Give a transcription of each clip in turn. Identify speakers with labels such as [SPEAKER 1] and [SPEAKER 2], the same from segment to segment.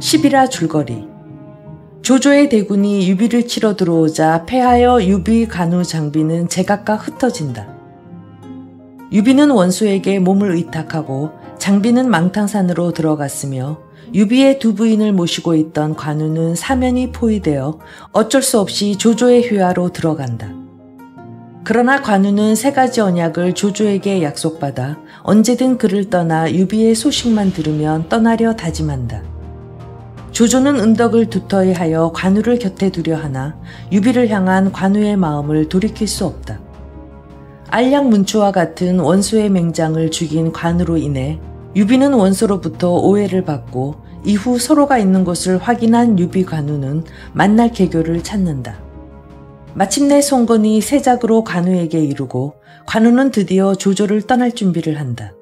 [SPEAKER 1] 시비라 줄거리 조조의 대군이 유비를 치러 들어오자 패하여 유비 간우 장비는 제각각 흩어진다. 유비는 원수에게 몸을 의탁하고 장비는 망탕산으로 들어갔으며 유비의 두 부인을 모시고 있던 관우는 사면이 포위되어 어쩔 수 없이 조조의 효야로 들어간다. 그러나 관우는 세 가지 언약을 조조에게 약속받아 언제든 그를 떠나 유비의 소식만 들으면 떠나려 다짐한다. 조조는 은덕을 두터이 하여 관우를 곁에 두려 하나 유비를 향한 관우의 마음을 돌이킬 수 없다. 알약 문초와 같은 원수의 맹장을 죽인 관우로 인해 유비는 원소로부터 오해를 받고 이후 서로가 있는 것을 확인한 유비 관우는 만날 계교를 찾는다. 마침내 송건이 세작으로 관우에게 이르고 관우는 드디어 조조를 떠날 준비를 한다.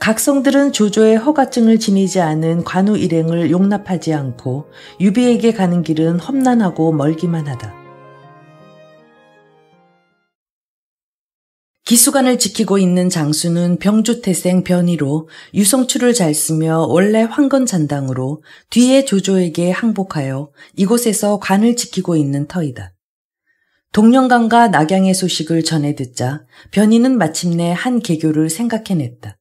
[SPEAKER 1] 각성들은 조조의 허가증을 지니지 않은 관우 일행을 용납하지 않고 유비에게 가는 길은 험난하고 멀기만 하다. 기수관을 지키고 있는 장수는 병조태생 변이로 유성추를 잘 쓰며 원래 황건잔당으로 뒤에 조조에게 항복하여 이곳에서 관을 지키고 있는 터이다. 동령강과 낙양의 소식을 전해 듣자 변희는 마침내 한 개교를 생각해냈다.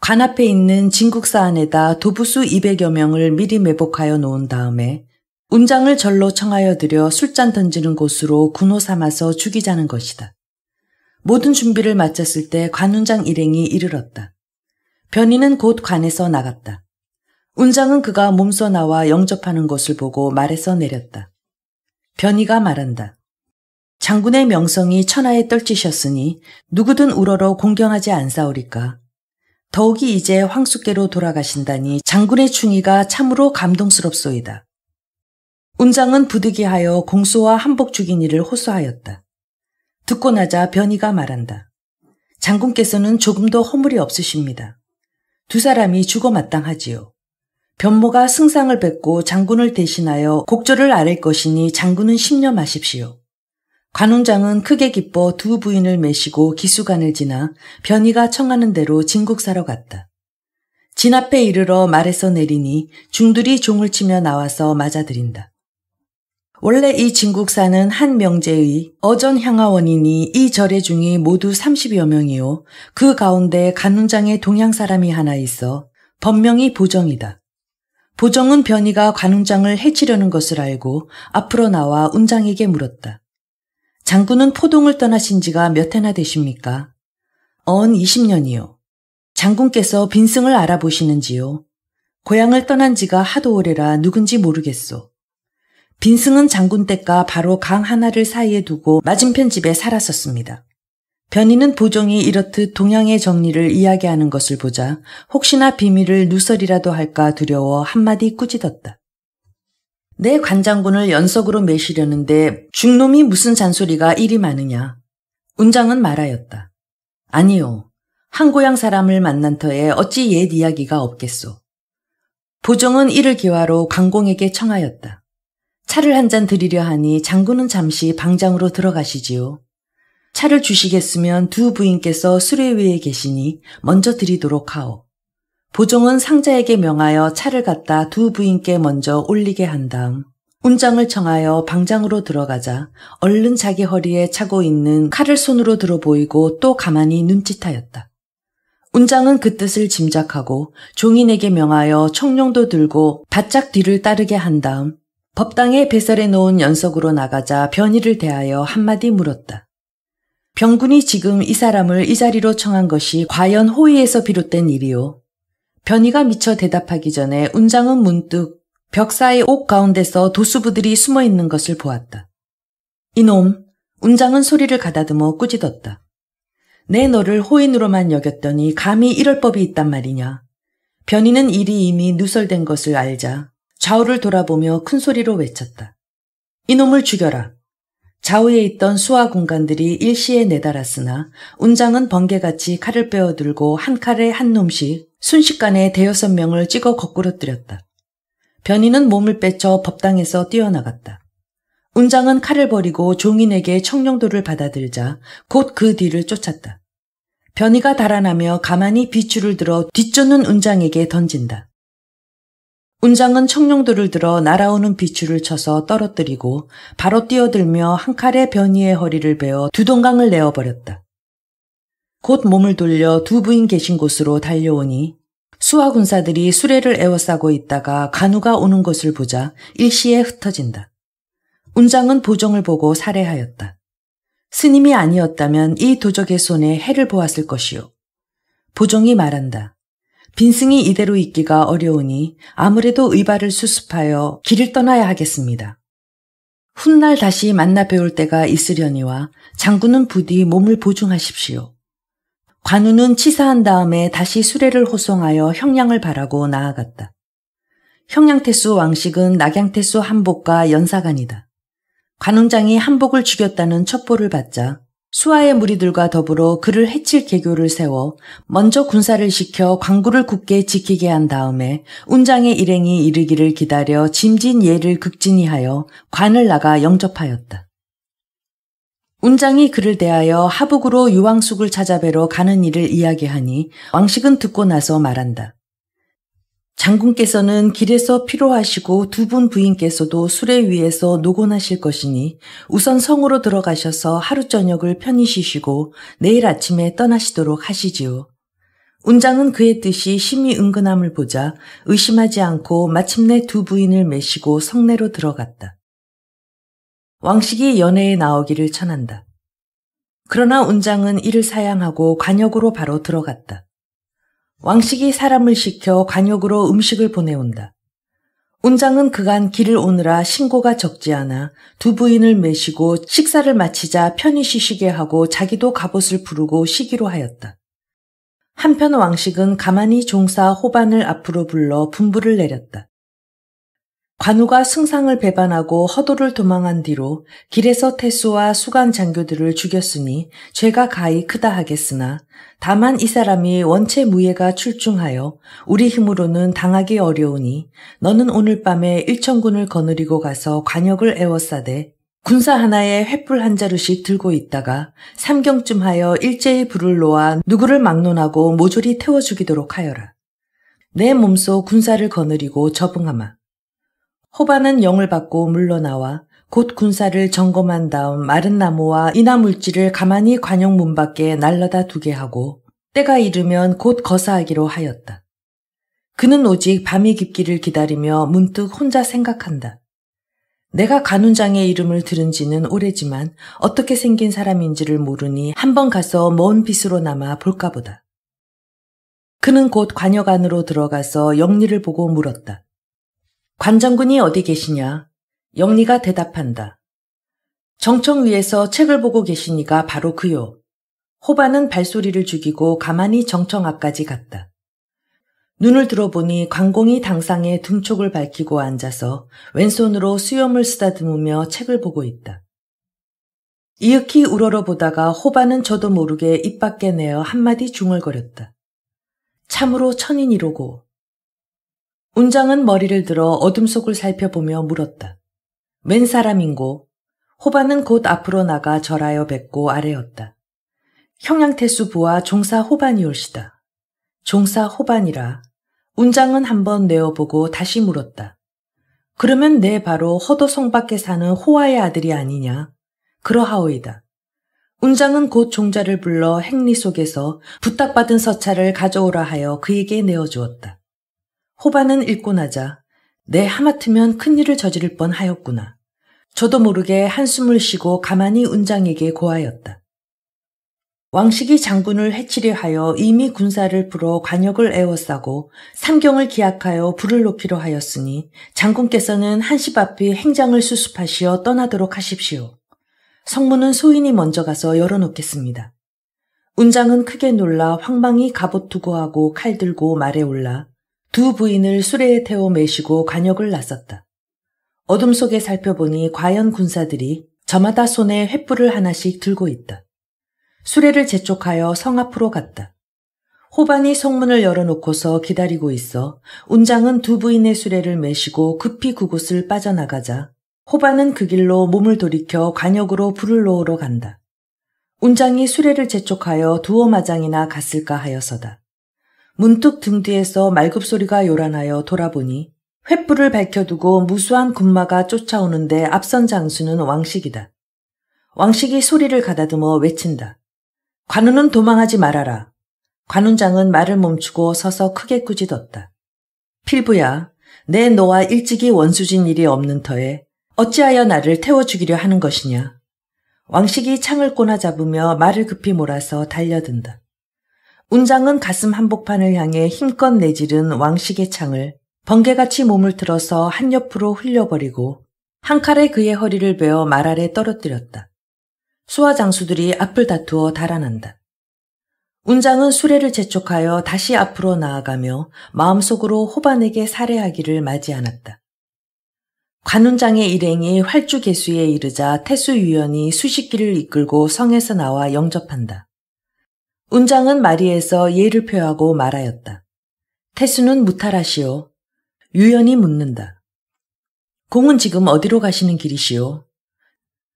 [SPEAKER 1] 관 앞에 있는 진국사 안에다 도부수 200여 명을 미리 매복하여 놓은 다음에 운장을 절로 청하여 들여 술잔 던지는 곳으로 군호 삼아서 죽이자는 것이다. 모든 준비를 마쳤을 때 관운장 일행이 이르렀다. 변희는 곧 관에서 나갔다. 운장은 그가 몸서 나와 영접하는 것을 보고 말에서 내렸다. 변이가 말한다. 장군의 명성이 천하에 떨치셨으니 누구든 우러러 공경하지 않사오리까. 더욱이 이제 황숙계로 돌아가신다니 장군의 충의가 참으로 감동스럽소이다. 운장은 부득이하여 공수와 한복 죽인 이를 호소하였다. 듣고 나자 변희가 말한다. 장군께서는 조금도 허물이 없으십니다. 두 사람이 죽어 마땅하지요. 변모가 승상을 뱉고 장군을 대신하여 곡조를 아랠 것이니 장군은 심려 마십시오. 관훈장은 크게 기뻐 두 부인을 메시고 기수간을 지나 변이가 청하는 대로 진국사로 갔다. 진 앞에 이르러 말에서 내리니 중들이 종을 치며 나와서 맞아들인다. 원래 이 진국사는 한 명제의 어전향하원이니 이 절의 중이 모두 30여 명이요. 그 가운데 관훈장의 동양 사람이 하나 있어 법명이 보정이다. 보정은 변이가 관훈장을 해치려는 것을 알고 앞으로 나와 운장에게 물었다. 장군은 포동을 떠나신 지가 몇 해나 되십니까? 언 20년이요. 장군께서 빈승을 알아보시는지요. 고향을 떠난 지가 하도 오래라 누군지 모르겠소. 빈승은 장군 때과 바로 강 하나를 사이에 두고 맞은편 집에 살았었습니다. 변희는 보종이 이렇듯 동양의 정리를 이야기하는 것을 보자 혹시나 비밀을 누설이라도 할까 두려워 한마디 꾸짖었다. 내 관장군을 연속으로 매시려는데 중놈이 무슨 잔소리가 이리 많으냐. 운장은 말하였다. 아니요. 한고향 사람을 만난 터에 어찌 옛 이야기가 없겠소. 보정은 이를 기화로 강공에게 청하였다. 차를 한 잔 드리려 하니 장군은 잠시 방장으로 들어가시지요. 차를 주시겠으면 두 부인께서 수레 위에 계시니 먼저 드리도록 하오. 보종은 상자에게 명하여 차를 갖다 두 부인께 먼저 올리게 한 다음 운장을 청하여 방장으로 들어가자 얼른 자기 허리에 차고 있는 칼을 손으로 들어 보이고 또 가만히 눈짓하였다. 운장은 그 뜻을 짐작하고 종인에게 명하여 청룡도 들고 바짝 뒤를 따르게 한 다음 법당에 배설해 놓은 연석으로 나가자 변이를 대하여 한마디 물었다. 병군이 지금 이 사람을 이 자리로 청한 것이 과연 호위에서 비롯된 일이요. 변희가 미처 대답하기 전에 운장은 문득 벽사이옥 가운데서 도수부들이 숨어 있는 것을 보았다. 이놈, 운장은 소리를 가다듬어 꾸짖었다. 내 너를 호인으로만 여겼더니 감히 이럴 법이 있단 말이냐. 변희는 일이 이미 누설된 것을 알자 좌우를 돌아보며 큰 소리로 외쳤다. 이놈을 죽여라. 좌우에 있던 수화 공간들이 일시에 내달았으나 운장은 번개같이 칼을 빼어들고 한 칼에 한 놈씩 순식간에 대여섯 명을 찍어 거꾸로뜨렸다. 변희는 몸을 빼쳐 법당에서 뛰어나갔다. 운장은 칼을 버리고 종인에게 청룡도를 받아들자 곧 그 뒤를 쫓았다. 변이가 달아나며 가만히 비추를 들어 뒤쫓는 운장에게 던진다. 운장은 청룡돌을 들어 날아오는 비추를 쳐서 떨어뜨리고 바로 뛰어들며 한 칼에 변이의 허리를 베어 두 동강을 내어버렸다. 곧 몸을 돌려 두 부인 계신 곳으로 달려오니 수하 군사들이 수레를 에워싸고 있다가 간우가 오는 것을 보자 일시에 흩어진다. 운장은 보정을 보고 살해하였다. 스님이 아니었다면 이 도적의 손에 해를 보았을 것이요. 보정이 말한다. 빈승이 이대로 있기가 어려우니 아무래도 의발을 수습하여 길을 떠나야 하겠습니다. 훗날 다시 만나 배울 때가 있으려니와 장군은 부디 몸을 보중하십시오. 관우는 치사한 다음에 다시 수레를 호송하여 형량을 바라고 나아갔다. 형량태수 왕식은 낙양태수 한복과 연사관이다. 관웅장이 한복을 죽였다는 첩보를 받자 수하의 무리들과 더불어 그를 해칠 계교를 세워 먼저 군사를 시켜 광구를 굳게 지키게 한 다음에 운장의 일행이 이르기를 기다려 짐진 예를 극진히 하여 관을 나가 영접하였다. 운장이 그를 대하여 하북으로 유왕숙을 찾아뵈러 가는 일을 이야기하니 왕식은 듣고 나서 말한다. 장군께서는 길에서 피로하시고 두 분 부인께서도 술에 위에서 노곤하실 것이니 우선 성으로 들어가셔서 하루 저녁을 편히 쉬시고 내일 아침에 떠나시도록 하시지요. 운장은 그의 뜻이 심히 은근함을 보자 의심하지 않고 마침내 두 부인을 메시고 성내로 들어갔다. 왕식이 연애에 나오기를 천한다. 그러나 운장은 이를 사양하고 관역으로 바로 들어갔다. 왕식이 사람을 시켜 관역으로 음식을 보내온다. 운장은 그간 길을 오느라 신고가 적지 않아 두 부인을 메시고 식사를 마치자 편히 쉬시게 하고 자기도 갑옷을 부르고 쉬기로 하였다. 한편 왕식은 가만히 종사 호반을 앞으로 불러 분부를 내렸다. 관우가 승상을 배반하고 허도를 도망한 뒤로 길에서 태수와 수간 장교들을 죽였으니 죄가 가히 크다 하겠으나 다만 이 사람이 원체 무예가 출중하여 우리 힘으로는 당하기 어려우니 너는 오늘 밤에 일천군을 거느리고 가서 관역을 애워싸되 군사 하나에 횃불 한 자루씩 들고 있다가 삼경쯤 하여 일제히 불을 놓아 누구를 막론하고 모조리 태워 죽이도록 하여라. 내 몸소 군사를 거느리고 저응하마 호반은 영을 받고 물러나와 곧 군사를 점검한 다음 마른 나무와 이나 물질을 가만히 관용 문 밖에 날라다 두게 하고 때가 이르면 곧 거사하기로 하였다. 그는 오직 밤이 깊기를 기다리며 문득 혼자 생각한다. 내가 간훈장의 이름을 들은 지는 오래지만 어떻게 생긴 사람인지를 모르니 한번 가서 먼 빛으로 남아 볼까 보다. 그는 곧 관여관으로 들어가서 영리를 보고 물었다. 관장군이 어디 계시냐? 영리가 대답한다. 정청 위에서 책을 보고 계시니가 바로 그요. 호반은 발소리를 죽이고 가만히 정청 앞까지 갔다. 눈을 들어보니 관공이 당상에 등촉을 밝히고 앉아서 왼손으로 수염을 쓰다듬으며 책을 보고 있다. 이윽히 우러러 보다가 호반은 저도 모르게 입 밖에 내어 한마디 중얼거렸다. 참으로 천인이로고 운장은 머리를 들어 어둠 속을 살펴보며 물었다. 웬 사람인고? 호반은 곧 앞으로 나가 절하여 뵙고 아래였다. 형양태수 부와 종사 호반이올시다. 종사 호반이라. 운장은 한번 내어보고 다시 물었다. 그러면 내 바로 허도성 밖에 사는 호와의 아들이 아니냐? 그러하오이다. 운장은 곧 종자를 불러 행리 속에서 부탁받은 서차를 가져오라 하여 그에게 내어주었다. 호반은 읽고 나자 내 하마터면 큰일을 저지를 뻔하였구나. 저도 모르게 한숨을 쉬고 가만히 운장에게 고하였다. 왕식이 장군을 해치려 하여 이미 군사를 불어 관역을 애워싸고 삼경을 기약하여 불을 높이려 하였으니 장군께서는 한시 앞이 행장을 수습하시어 떠나도록 하십시오. 성문은 소인이 먼저 가서 열어놓겠습니다. 운장은 크게 놀라 황망히 갑옷 두고하고 칼 들고 말에 올라 두 부인을 수레에 태워 매시고관역을 나섰다. 어둠 속에 살펴보니 과연 군사들이 저마다 손에 횃불을 하나씩 들고 있다. 수레를 재촉하여 성 앞으로 갔다. 호반이 성문을 열어놓고서 기다리고 있어 운장은 두 부인의 수레를 매시고 급히 그곳을 빠져나가자 호반은 그 길로 몸을 돌이켜 관역으로 불을 놓으러 간다. 운장이 수레를 재촉하여 두어 마장이나 갔을까 하여서다. 문득 등 뒤에서 말굽소리가 요란하여 돌아보니 횃불을 밝혀두고 무수한 군마가 쫓아오는데 앞선 장수는 왕식이다. 왕식이 소리를 가다듬어 외친다. 관우는 도망하지 말아라. 관훈장은 말을 멈추고 서서 크게 꾸짖었다. 필부야, 내 너와 일찍이 원수진 일이 없는 터에 어찌하여 나를 태워 죽이려 하는 것이냐. 왕식이 창을 꼬나 잡으며 말을 급히 몰아서 달려든다. 운장은 가슴 한복판을 향해 힘껏 내지른 왕식의 창을 번개같이 몸을 틀어서 한옆으로 흘려버리고 한 칼에 그의 허리를 베어 말 아래 떨어뜨렸다. 수화 장수들이 앞을 다투어 달아난다. 운장은 수레를 재촉하여 다시 앞으로 나아가며 마음속으로 호반에게 살해하기를 맞이 않았다. 관운장의 일행이 활주 계수에 이르자 태수 유연이 수식기를 이끌고 성에서 나와 영접한다. 운장은 마리에서 예를 표하고 말하였다. 태수는 무탈하시오. 유연히 묻는다. 공은 지금 어디로 가시는 길이시오?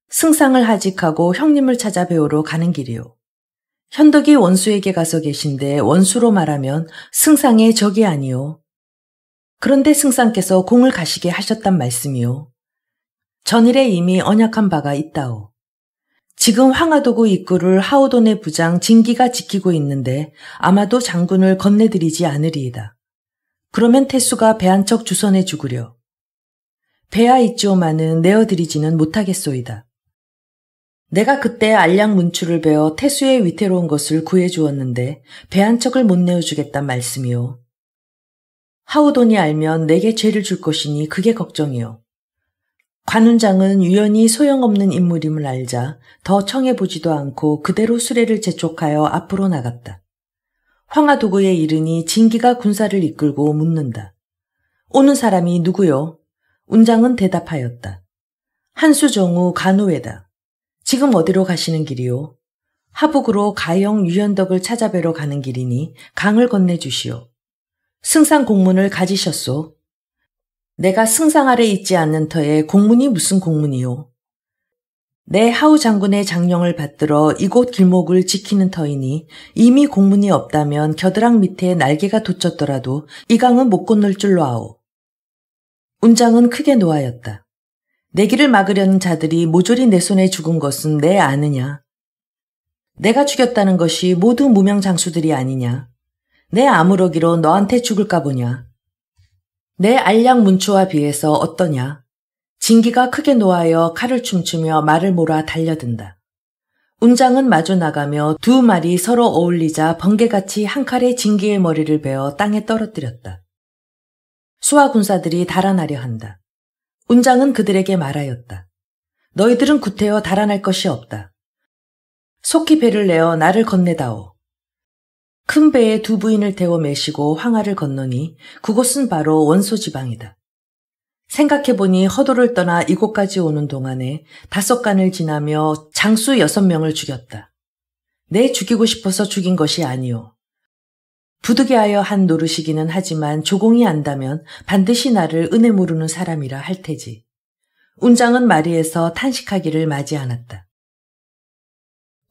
[SPEAKER 1] 승상을 하직하고 형님을 찾아 배우러 가는 길이오 현덕이 원수에게 가서 계신데 원수로 말하면 승상의 적이 아니오 그런데 승상께서 공을 가시게 하셨단 말씀이오 전일에 이미 언약한 바가 있다오. 지금 황하도구 입구를 하오돈의 부장 진기가 지키고 있는데 아마도 장군을 건네드리지 않으리이다. 그러면 태수가 배한척 주선해 죽으려 배아 있지오마는 내어드리지는 못하겠소이다. 내가 그때 알량 문출을 베어 태수의 위태로운 것을 구해 주었는데 배한 척을 못 내어주겠단 말씀이오. 하우돈이 알면 내게 죄를 줄 것이니 그게 걱정이오. 관훈장은 유연히 소용없는 인물임을 알자 더 청해보지도 않고 그대로 수레를 재촉하여 앞으로 나갔다. 황하도구에 이르니 진기가 군사를 이끌고 묻는다. 오는 사람이 누구요? 운장은 대답하였다. 한수정우 간호회다. 지금 어디로 가시는 길이요? 하북으로 가영 유연덕을 찾아뵈러 가는 길이니 강을 건네주시오. 승상 공문을 가지셨소. 내가 승상 아래 있지 않는 터에 공문이 무슨 공문이요. 내 하우 장군의 장령을 받들어 이곳 길목을 지키는 터이니 이미 공문이 없다면 겨드랑 밑에 날개가 돋쳤더라도 이 강은 못 건널 줄로 아오. 운장은 크게 노하였다. 내 길을 막으려는 자들이 모조리 내 손에 죽은 것은 내 아느냐. 내가 죽였다는 것이 모두 무명 장수들이 아니냐. 내 아무러기로 너한테 죽을까 보냐. 내 알약 문초와 비해서 어떠냐? 진기가 크게 놓아여 칼을 춤추며 말을 몰아 달려든다. 운장은 마주 나가며 두 말이 서로 어울리자 번개같이 한 칼에 진기의 머리를 베어 땅에 떨어뜨렸다. 수하 군사들이 달아나려 한다. 운장은 그들에게 말하였다. 너희들은 구태여 달아날 것이 없다. 속히 배를 내어 나를 건네다오. 큰 배에 두 부인을 태워 메시고 황하를 건너니 그곳은 바로 원소 지방이다. 생각해보니 허도를 떠나 이곳까지 오는 동안에 다섯 간을 지나며 장수 여섯 명을 죽였다. 내 죽이고 싶어서 죽인 것이 아니오. 부득이하여 한 노릇이기는 하지만 조공이 안다면 반드시 나를 은혜 모르는 사람이라 할 테지. 운장은 마리에서 탄식하기를 맞이 않았다.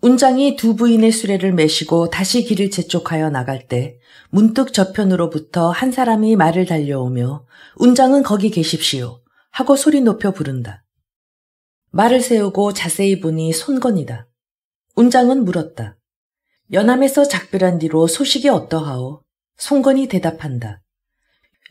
[SPEAKER 1] 운장이 두 부인의 수레를 메시고 다시 길을 재촉하여 나갈 때 문득 저편으로부터 한 사람이 말을 달려오며 운장은 거기 계십시오 하고 소리 높여 부른다. 말을 세우고 자세히 보니 손건이다. 운장은 물었다. 연암에서 작별한 뒤로 소식이 어떠하오? 손건이 대답한다.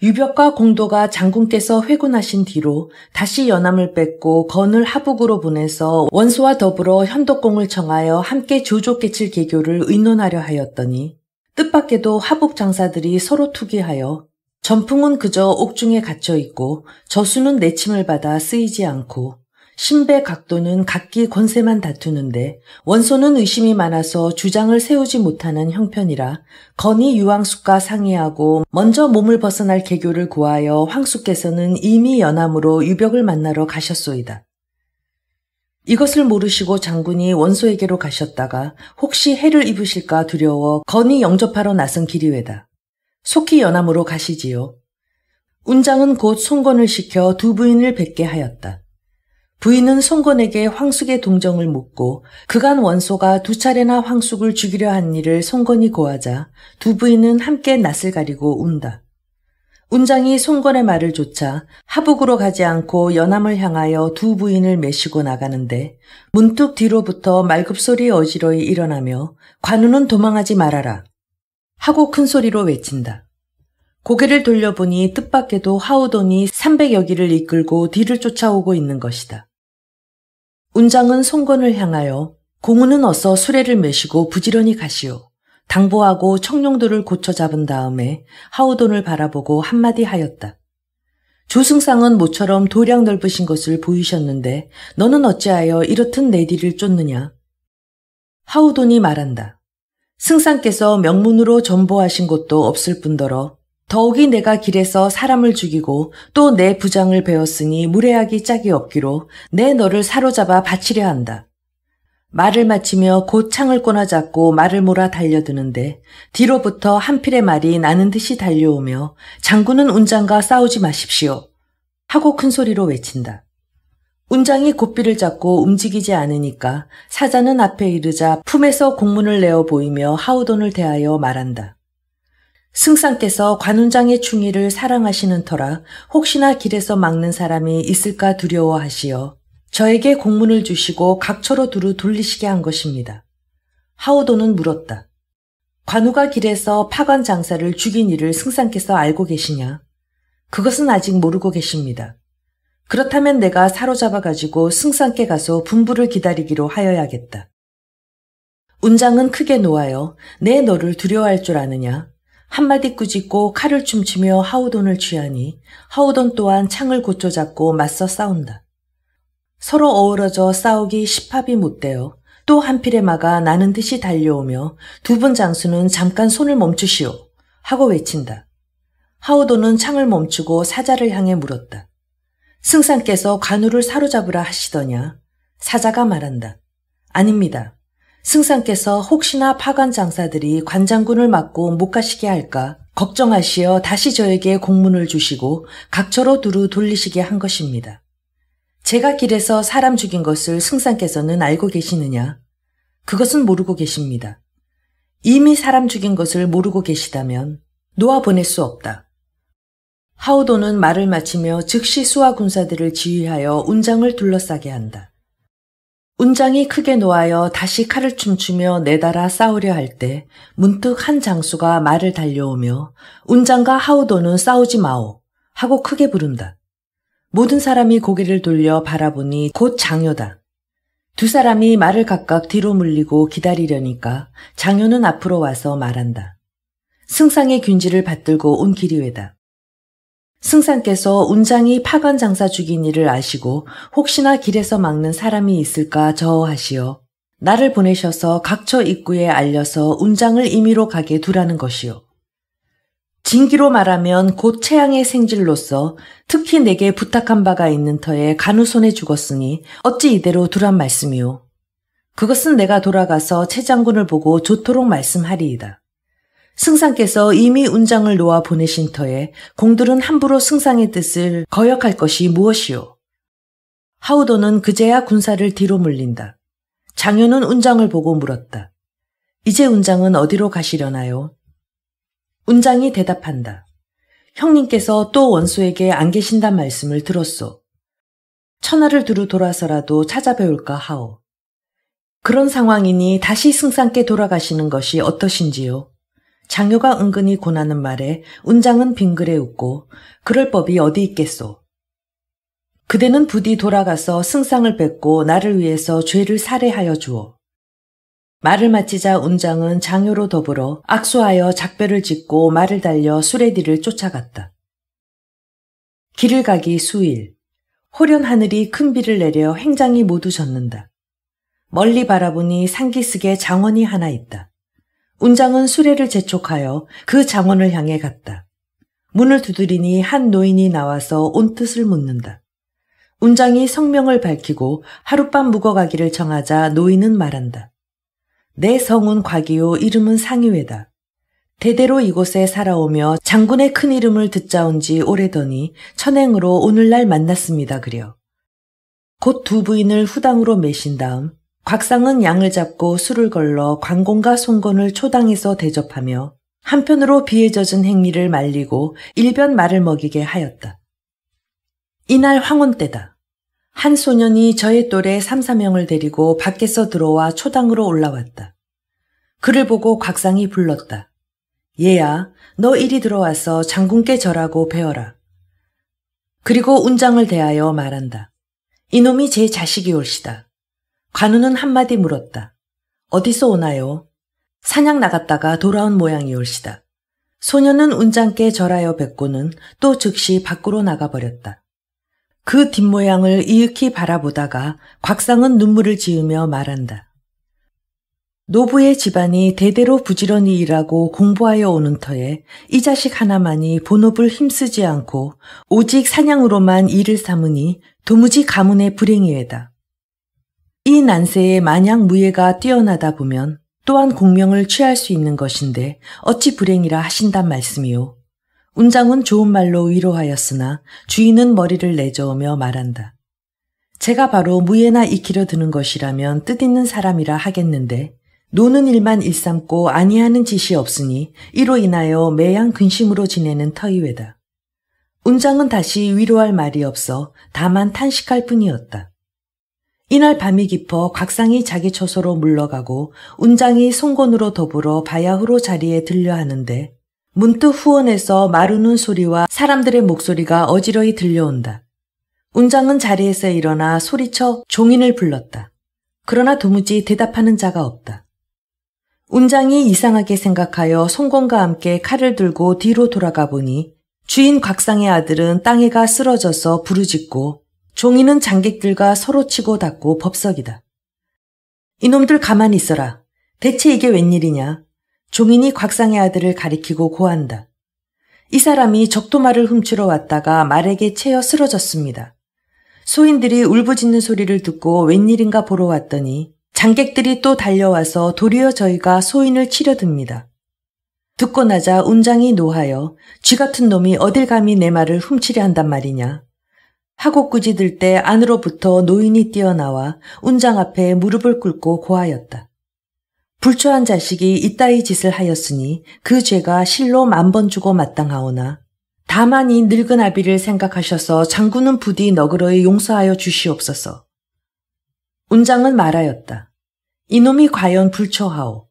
[SPEAKER 1] 유벽과 공도가 장궁께서 회군하신 뒤로 다시 연함을 뺏고 건을 하북으로 보내서 원소와 더불어 현덕공을 청하여 함께 조조개칠 계교를 의논하려 하였더니 뜻밖에도 하북 장사들이 서로 투기하여 전풍은 그저 옥중에 갇혀 있고 저수는 내침을 받아 쓰이지 않고 신배 각도는 각기 권세만 다투는데 원소는 의심이 많아서 주장을 세우지 못하는 형편이라 건이 유황숙과 상의하고 먼저 몸을 벗어날 개교를 구하여 황숙께서는 이미 연암으로 유벽을 만나러 가셨소이다. 이것을 모르시고 장군이 원소에게로 가셨다가 혹시 해를 입으실까 두려워 건이 영접하러 나선 길이외다. 속히 연암으로 가시지요. 운장은 곧 송건을 시켜 두 부인을 뵙게 하였다. 부인은 송건에게 황숙의 동정을 묻고 그간 원소가 두 차례나 황숙을 죽이려 한 일을 송건이 고하자 두 부인은 함께 낯을 가리고 운다. 운장이 송건의 말을 조아 하북으로 가지 않고 연암을 향하여 두 부인을 메시고 나가는데 문득 뒤로부터 말급소리 어지러이 일어나며 관우는 도망하지 말아라 하고 큰 소리로 외친다. 고개를 돌려보니 뜻밖에도 하우돈이 300여기를 이끌고 뒤를 쫓아오고 있는 것이다. 운장은 송건을 향하여 공우는 어서 수레를 메시고 부지런히 가시오. 당보하고 청룡도를 고쳐 잡은 다음에 하우돈을 바라보고 한마디 하였다. 조승상은 모처럼 도량 넓으신 것을 보이셨는데 너는 어찌하여 이렇듯 내 뒤를 쫓느냐? 하우돈이 말한다. 승상께서 명문으로 전보하신 것도 없을 뿐더러 더욱이 내가 길에서 사람을 죽이고 또 내 부장을 베었으니 무례하기 짝이 없기로 내 너를 사로잡아 바치려 한다. 말을 마치며 곧 창을 꼬나잡고 말을 몰아 달려드는데 뒤로부터 한 필의 말이 나는 듯이 달려오며 장군은 운장과 싸우지 마십시오. 하고 큰 소리로 외친다. 운장이 고삐를 잡고 움직이지 않으니까 사자는 앞에 이르자 품에서 공문을 내어 보이며 하우돈을 대하여 말한다. 승상께서 관운장의 충의를 사랑하시는 터라 혹시나 길에서 막는 사람이 있을까 두려워하시어 저에게 공문을 주시고 각처로 두루 돌리시게 한 것입니다. 하오도는 물었다. 관우가 길에서 파관 장사를 죽인 일을 승상께서 알고 계시냐? 그것은 아직 모르고 계십니다. 그렇다면 내가 사로잡아 가지고 승상께 가서 분부를 기다리기로 하여야겠다. 운장은 크게 놓아요. 내 너를 두려워할 줄 아느냐? 한마디 꾸짖고 칼을 춤추며 하우돈을 취하니 하우돈 또한 창을 고조 잡고 맞서 싸운다. 서로 어우러져 싸우기 십합이 못되어 또 한 필에 막아 나는 듯이 달려오며 두 분 장수는 잠깐 손을 멈추시오 하고 외친다. 하우돈은 창을 멈추고 사자를 향해 물었다. 승상께서 관우를 사로잡으라 하시더냐? 사자가 말한다. 아닙니다. 승상께서 혹시나 파관 장사들이 관장군을 맡고 못 가시게 할까 걱정하시어 다시 저에게 공문을 주시고 각처로 두루 돌리시게 한 것입니다. 제가 길에서 사람 죽인 것을 승상께서는 알고 계시느냐? 그것은 모르고 계십니다. 이미 사람 죽인 것을 모르고 계시다면 놓아 보낼 수 없다. 하우도는 말을 마치며 즉시 수하 군사들을 지휘하여 운장을 둘러싸게 한다. 운장이 크게 놓아여 다시 칼을 춤추며 내달아 싸우려 할 때 문득 한 장수가 말을 달려오며 운장과 하우도는 싸우지 마오 하고 크게 부른다. 모든 사람이 고개를 돌려 바라보니 곧 장효다. 두 사람이 말을 각각 뒤로 물리고 기다리려니까 장효는 앞으로 와서 말한다. 승상의 균지를 받들고 온 기리웨다. 승산께서 운장이 파관 장사 죽인 일을 아시고 혹시나 길에서 막는 사람이 있을까 저하시어 나를 보내셔서 각처 입구에 알려서 운장을 임의로 가게 두라는 것이요. 진기로 말하면 곧 최양의 생질로서 특히 내게 부탁한 바가 있는 터에 간우 손에 죽었으니 어찌 이대로 두란 말씀이오. 그것은 내가 돌아가서 최 장군을 보고 좋도록 말씀하리이다. 승상께서 이미 운장을 놓아 보내신 터에 공들은 함부로 승상의 뜻을 거역할 것이 무엇이요. 하우도는 그제야 군사를 뒤로 물린다. 장현은 운장을 보고 물었다. 이제 운장은 어디로 가시려나요? 운장이 대답한다. 형님께서 또 원수에게 안 계신단 말씀을 들었소. 천하를 두루 돌아서라도 찾아뵈올까 하오. 그런 상황이니 다시 승상께 돌아가시는 것이 어떠신지요? 장효가 은근히 고나는 말에 운장은 빙그레 웃고 그럴 법이 어디 있겠소. 그대는 부디 돌아가서 승상을 뺏고 나를 위해서 죄를 살해하여 주어. 말을 마치자 운장은 장효로 더불어 악수하여 작별을 짓고 말을 달려 수레디를 쫓아갔다. 길을 가기 수일. 호련 하늘이 큰 비를 내려 행장이 모두 젖는다. 멀리 바라보니 상기스에 장원이 하나 있다. 운장은 수레를 재촉하여 그 장원을 향해 갔다. 문을 두드리니 한 노인이 나와서 온 뜻을 묻는다. 운장이 성명을 밝히고 하룻밤 묵어가기를 정하자 노인은 말한다. 내 성은 곽이요 이름은 상이회다 대대로 이곳에 살아오며 장군의 큰 이름을 듣자온 지 오래더니 천행으로 오늘날 만났습니다 그려. 곧 두 부인을 후당으로 매신 다음 곽상은 양을 잡고 술을 걸러 관공과 송건을 초당에서 대접하며 한편으로 비에 젖은 행리를 말리고 일변 말을 먹이게 하였다. 이날 황혼 때다. 한 소년이 저의 또래 3, 4명을 데리고 밖에서 들어와 초당으로 올라왔다. 그를 보고 곽상이 불렀다. 얘야, 너 이리 들어와서 장군께 절하고 배워라. 그리고 운장을 대하여 말한다. 이놈이 제 자식이 올시다 관우는 한마디 물었다. 어디서 오나요? 사냥 나갔다가 돌아온 모양이올시다. 소녀는 운장께 절하여 뵙고는 또 즉시 밖으로 나가버렸다. 그 뒷모양을 이윽히 바라보다가 곽상은 눈물을 지으며 말한다. 노부의 집안이 대대로 부지런히 일하고 공부하여 오는 터에 이 자식 하나만이 본업을 힘쓰지 않고 오직 사냥으로만 일을 삼으니 도무지 가문의 불행이외다. 이 난세에 만약 무예가 뛰어나다 보면 또한 공명을 취할 수 있는 것인데 어찌 불행이라 하신단 말씀이요. 운장은 좋은 말로 위로하였으나 주인은 머리를 내저으며 말한다. 제가 바로 무예나 익히려 드는 것이라면 뜻있는 사람이라 하겠는데 노는 일만 일삼고 아니하는 짓이 없으니 이로 인하여 매양 근심으로 지내는 터이외다. 운장은 다시 위로할 말이 없어 다만 탄식할 뿐이었다. 이날 밤이 깊어 곽상이 자기 처소로 물러가고 운장이 송곤으로 더불어 바야흐로 자리에 들려 하는데 문득 후원에서 마르는 소리와 사람들의 목소리가 어지러이 들려온다. 운장은 자리에서 일어나 소리쳐 종인을 불렀다. 그러나 도무지 대답하는 자가 없다. 운장이 이상하게 생각하여 송곤과 함께 칼을 들고 뒤로 돌아가 보니 주인 곽상의 아들은 땅에가 쓰러져서 부르짖고 종이는 장객들과 서로 치고 닫고 법석이다. 이놈들 가만히 있어라. 대체 이게 웬일이냐. 종인이 곽상의 아들을 가리키고 고한다. 이 사람이 적토마를 훔치러 왔다가 말에게 채여 쓰러졌습니다. 소인들이 울부짖는 소리를 듣고 웬일인가 보러 왔더니 장객들이 또 달려와서 도리어 저희가 소인을 치려듭니다. 듣고 나자 운장이 노하여 쥐 같은 놈이 어딜 감히 내 말을 훔치려 한단 말이냐. 하고 꾸짖을 때 안으로부터 노인이 뛰어나와 운장 앞에 무릎을 꿇고 고하였다. 불초한 자식이 이따위 짓을 하였으니 그 죄가 실로 만 번 주고 마땅하오나 다만 이 늙은 아비를 생각하셔서 장군은 부디 너그러이 용서하여 주시옵소서. 운장은 말하였다. 이놈이 과연 불초하오.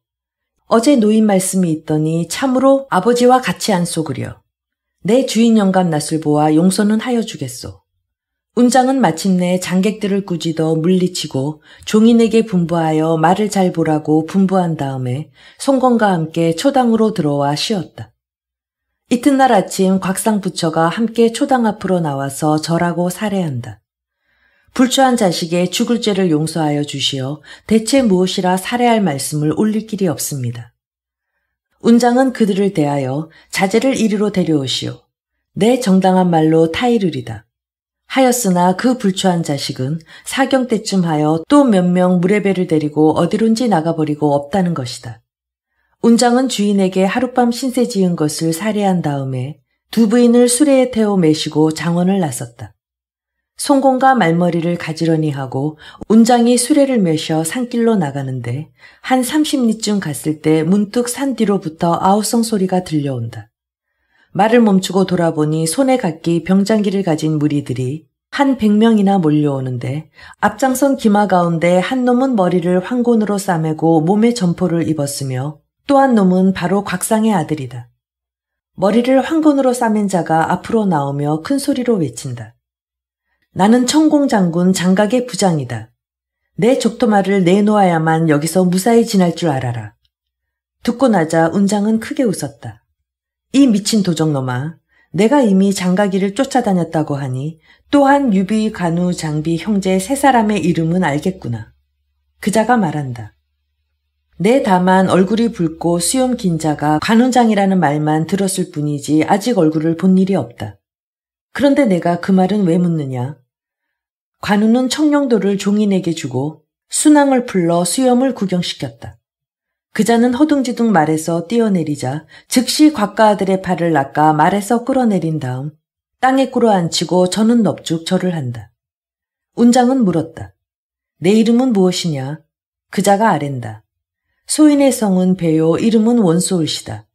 [SPEAKER 1] 어제 노인 말씀이 있더니 참으로 아버지와 같이 안 속으려. 내 주인 영감 낯을 보아 용서는 하여 주겠소. 운장은 마침내 장객들을 꾸짖어 물리치고 종인에게 분부하여 말을 잘 보라고 분부한 다음에 송건과 함께 초당으로 들어와 쉬었다. 이튿날 아침 곽상 부처가 함께 초당 앞으로 나와서 절하고 살해한다. 불초한 자식의 죽을 죄를 용서하여 주시어 대체 무엇이라 살해할 말씀을 올릴 길이 없습니다. 운장은 그들을 대하여 자제를 이리로 데려오시오. 내 정당한 말로 타이르리다. 하였으나 그 불초한 자식은 사경 때쯤 하여 또 몇 명 무례배를 데리고 어디론지 나가버리고 없다는 것이다. 운장은 주인에게 하룻밤 신세 지은 것을 살해한 다음에 두 부인을 수레에 태워 매시고 장원을 나섰다. 송공과 말머리를 가지런히 하고 운장이 수레를 매셔 산길로 나가는데 한 30리쯤 갔을 때 문득 산 뒤로부터 아우성 소리가 들려온다. 말을 멈추고 돌아보니 손에 각기 병장기를 가진 무리들이 한 100명이나 몰려오는데 앞장선 기마 가운데 한 놈은 머리를 황곤으로 싸매고 몸에 점포를 입었으며 또 한 놈은 바로 곽상의 아들이다. 머리를 황곤으로 싸맨 자가 앞으로 나오며 큰 소리로 외친다. 나는 천공 장군 장각의 부장이다. 내족토마를 내놓아야만 여기서 무사히 지날 줄 알아라. 듣고 나자 운장은 크게 웃었다. 이 미친 도적놈아. 내가 이미 장가기를 쫓아다녔다고 하니 또한 유비, 간우, 장비 형제 세 사람의 이름은 알겠구나. 그자가 말한다. 내 다만 얼굴이 붉고 수염 긴 자가 관훈장이라는 말만 들었을 뿐이지 아직 얼굴을 본 일이 없다. 그런데 내가 그 말은 왜 묻느냐? 관우는 청령도를 종인에게 주고 순항을 불러 수염을 구경시켰다. 그자는 허둥지둥 말에서 뛰어내리자 즉시 곽가 아들의 팔을 낚아 말에서 끌어내린 다음 땅에 꿇어앉히고 저는 넙죽 절을 한다. 운장은 물었다. 내 이름은 무엇이냐? 그자가 아랜다. 소인의 성은 배요 이름은 원소울시다.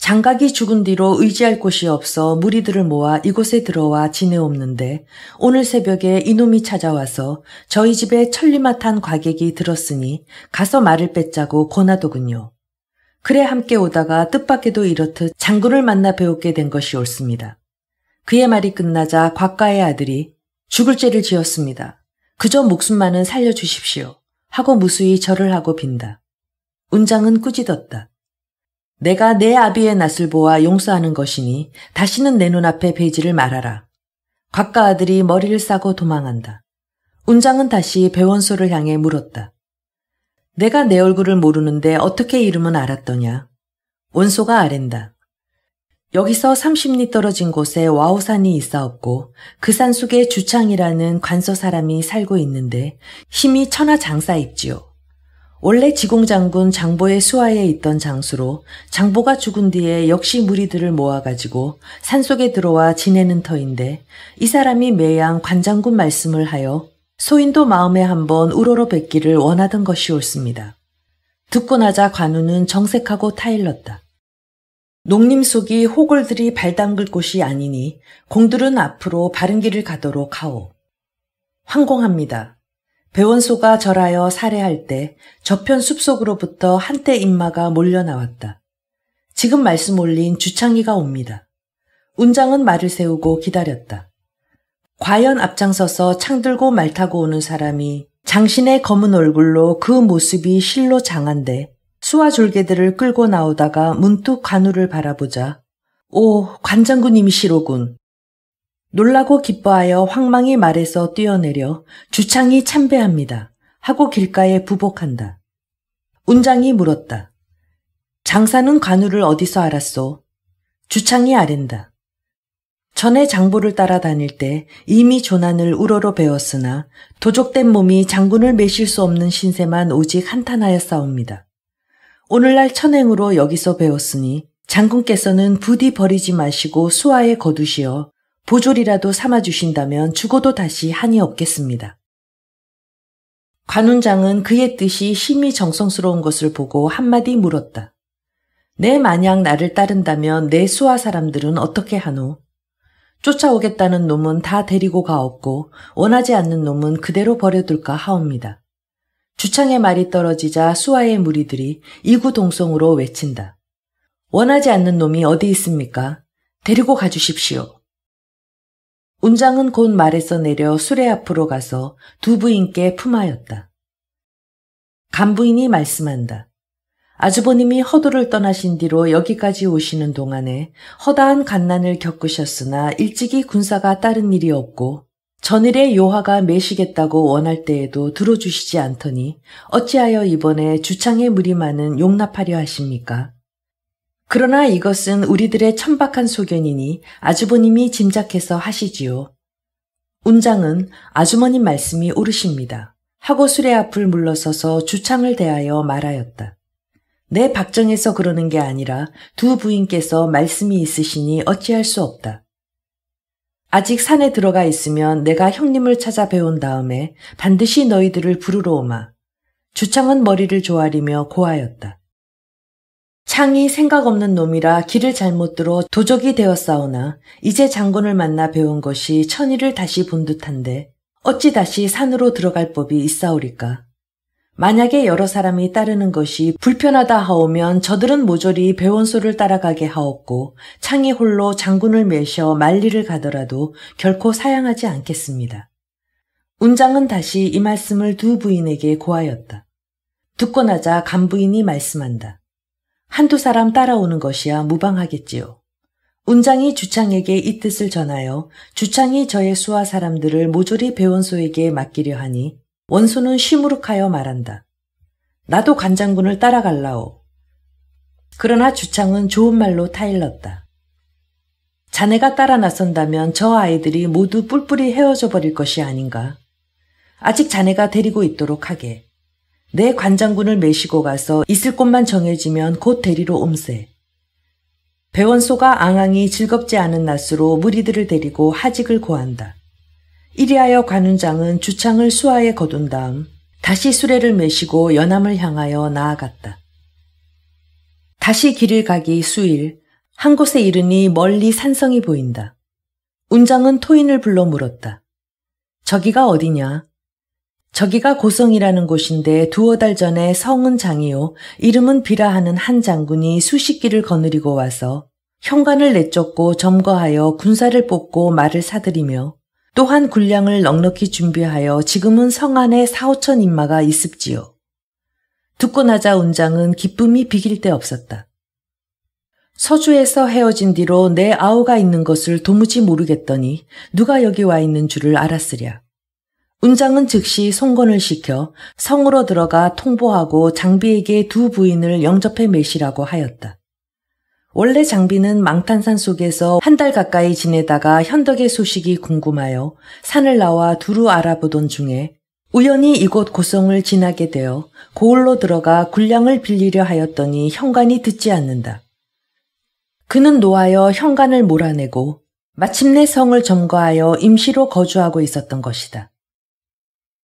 [SPEAKER 1] 장각이 죽은 뒤로 의지할 곳이 없어 무리들을 모아 이곳에 들어와 지내옵는데 오늘 새벽에 이놈이 찾아와서 저희 집에 천리마탄 과객이 들었으니 가서 말을 뺏자고 권하더군요. 그래 함께 오다가 뜻밖에도 이렇듯 장군을 만나 배우게 된 것이 옳습니다. 그의 말이 끝나자 곽가의 아들이 죽을 죄를 지었습니다. 그저 목숨만은 살려주십시오. 하고 무수히 절을 하고 빈다. 운장은 꾸짖었다. 내가 내 아비의 낯을 보아 용서하는 것이니 다시는 내 눈앞에 베지를 이말아라 곽가 아들이 머리를 싸고 도망한다. 운장은 다시 배원소를 향해 물었다. 내가 내 얼굴을 모르는데 어떻게 이름은 알았더냐. 원소가 아랜다. 여기서 30리 떨어진 곳에 와우산이 있어없고 그 산 속에 주창이라는 관서 사람이 살고 있는데 힘이 천하 장사입지요. 원래 지공장군 장보의 수하에 있던 장수로 장보가 죽은 뒤에 역시 무리들을 모아가지고 산속에 들어와 지내는 터인데 이 사람이 매양 관장군 말씀을 하여 소인도 마음에 한번 우러러 뵙기를 원하던 것이옳습니다. 듣고 나자 관우는 정색하고 타일렀다. 농림 속이 호골들이 발담글 곳이 아니니 공들은 앞으로 바른 길을 가도록 하오. 황공합니다. 배원소가 절하여 살해할 때 저편 숲속으로부터 한때 인마가 몰려나왔다. 지금 말씀 올린 주창이가 옵니다. 운장은 말을 세우고 기다렸다. 과연 앞장서서 창 들고 말 타고 오는 사람이 장신의 검은 얼굴로 그 모습이 실로 장한데 수화 졸개들을 끌고 나오다가 문득 관우를 바라보자 오 관장군님이시로군 놀라고 기뻐하여 황망히 말에서 뛰어내려 주창이 참배합니다. 하고 길가에 부복한다. 운장이 물었다. 장사는 관우를 어디서 알았소? 주창이 아랜다. 전에 장보를 따라다닐 때 이미 조난을 우러러 배웠으나 도적된 몸이 장군을 매실 수 없는 신세만 오직 한탄하여싸웁니다 오늘날 천행으로 여기서 배웠으니 장군께서는 부디 버리지 마시고 수하에 거두시어 보졸이라도 삼아주신다면 죽어도 다시 한이 없겠습니다. 관훈장은 그의 뜻이 심히 정성스러운 것을 보고 한마디 물었다. 내 마냥 나를 따른다면 내 수하 사람들은 어떻게 하노? 쫓아오겠다는 놈은 다 데리고 가없고 원하지 않는 놈은 그대로 버려둘까 하옵니다. 주창의 말이 떨어지자 수하의 무리들이 이구동성으로 외친다. 원하지 않는 놈이 어디 있습니까? 데리고 가주십시오. 운장은 곧 말에서 내려 수레 앞으로 가서 두 부인께 품하였다. 간부인이 말씀한다. 아주버님이 허도를 떠나신 뒤로 여기까지 오시는 동안에 허다한 갓난을 겪으셨으나 일찍이 군사가 따른 일이 없고 전일에 요하가 매시겠다고 원할 때에도 들어주시지 않더니 어찌하여 이번에 주창의 물이 많은 용납하려 하십니까? 그러나 이것은 우리들의 천박한 소견이니 아주버님이 짐작해서 하시지요. 운장은 아주머님 말씀이 옳으십니다. 하고 술레 앞을 물러서서 주창을 대하여 말하였다. 내 박정에서 그러는 게 아니라 두 부인께서 말씀이 있으시니 어찌할 수 없다. 아직 산에 들어가 있으면 내가 형님을 찾아 배운 다음에 반드시 너희들을 부르러 오마. 주창은 머리를 조아리며 고하였다. 창이 생각 없는 놈이라 길을 잘못 들어 도적이 되었사오나 이제 장군을 만나 배운 것이 천일을 다시 본 듯한데 어찌 다시 산으로 들어갈 법이 있사오리까. 만약에 여러 사람이 따르는 것이 불편하다 하오면 저들은 모조리 배원소를 따라가게 하옵고 창이 홀로 장군을 매셔 만리를 가더라도 결코 사양하지 않겠습니다. 운장은 다시 이 말씀을 두 부인에게 고하였다. 듣고 나자 간부인이 말씀한다. 한두 사람 따라오는 것이야 무방하겠지요. 운장이 주창에게 이 뜻을 전하여 주창이 저의 수하 사람들을 모조리 배원소에게 맡기려 하니 원소는 시무룩하여 말한다. 나도 간장군을 따라갈라오. 그러나 주창은 좋은 말로 타일렀다. 자네가 따라 나선다면 저 아이들이 모두 뿔뿔이 헤어져 버릴 것이 아닌가. 아직 자네가 데리고 있도록 하게. 내 관장군을 메시고 가서 있을 곳만 정해지면 곧 데리러 옴세. 배원소가 앙앙이 즐겁지 않은 낯으로 무리들을 데리고 하직을 고한다. 이리하여 관훈장은 주창을 수하에 거둔 다음 다시 수레를 메시고 연암을 향하여 나아갔다. 다시 길을 가기 수일 한 곳에 이르니 멀리 산성이 보인다. 운장은 토인을 불러 물었다. 저기가 어디냐? 저기가 고성이라는 곳인데 두어 달 전에 성은 장이요. 이름은 비라하는 한 장군이 수십 길을 거느리고 와서 현관을 내쫓고 점거하여 군사를 뽑고 말을 사들이며 또한 군량을 넉넉히 준비하여 지금은 성 안에 사오천 인마가 있습지요. 듣고 나자 운장은 기쁨이 비길 데 없었다. 서주에서 헤어진 뒤로 내 아우가 있는 것을 도무지 모르겠더니 누가 여기 와 있는 줄을 알았으랴. 운장은 즉시 송건을 시켜 성으로 들어가 통보하고 장비에게 두 부인을 영접해 매시라고 하였다. 원래 장비는 망탄산 속에서 한 달 가까이 지내다가 현덕의 소식이 궁금하여 산을 나와 두루 알아보던 중에 우연히 이곳 고성을 지나게 되어 고을로 들어가 군량을 빌리려 하였더니 현관이 듣지 않는다. 그는 노하여 현관을 몰아내고 마침내 성을 점거하여 임시로 거주하고 있었던 것이다.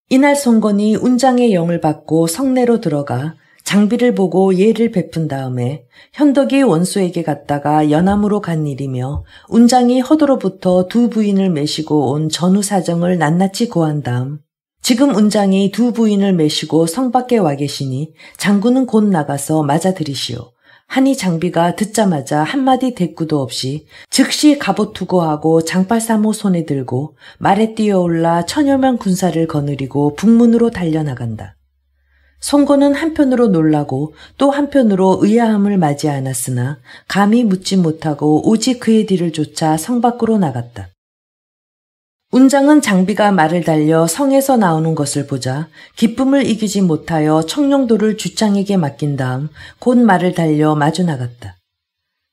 [SPEAKER 1] 이날 성건이 운장의 영을 받고 성내로 들어가 장비를 보고 예를 베푼 다음에 현덕이 원수에게 갔다가 연암으로 간 일이며 운장이 허도로부터 두 부인을 메시고 온 전후 사정을 낱낱이 고한 다음 지금 운장이 두 부인을 메시고 성 밖에 와 계시니 장군은 곧 나가서 맞아들이시오. 한이 장비가 듣자마자 한마디 대꾸도 없이 즉시 갑옷 투고하고 장발사모 손에 들고 말에 뛰어올라 천여명 군사를 거느리고 북문으로 달려나간다. 송고는 한편으로 놀라고 또 한편으로 의아함을 맞이 않았으나 감히 묻지 못하고 오직 그의 뒤를 쫓아 성 밖으로 나갔다. 운장은 장비가 말을 달려 성에서 나오는 것을 보자 기쁨을 이기지 못하여 청룡도를 주장에게 맡긴 다음 곧 말을 달려 마주 나갔다.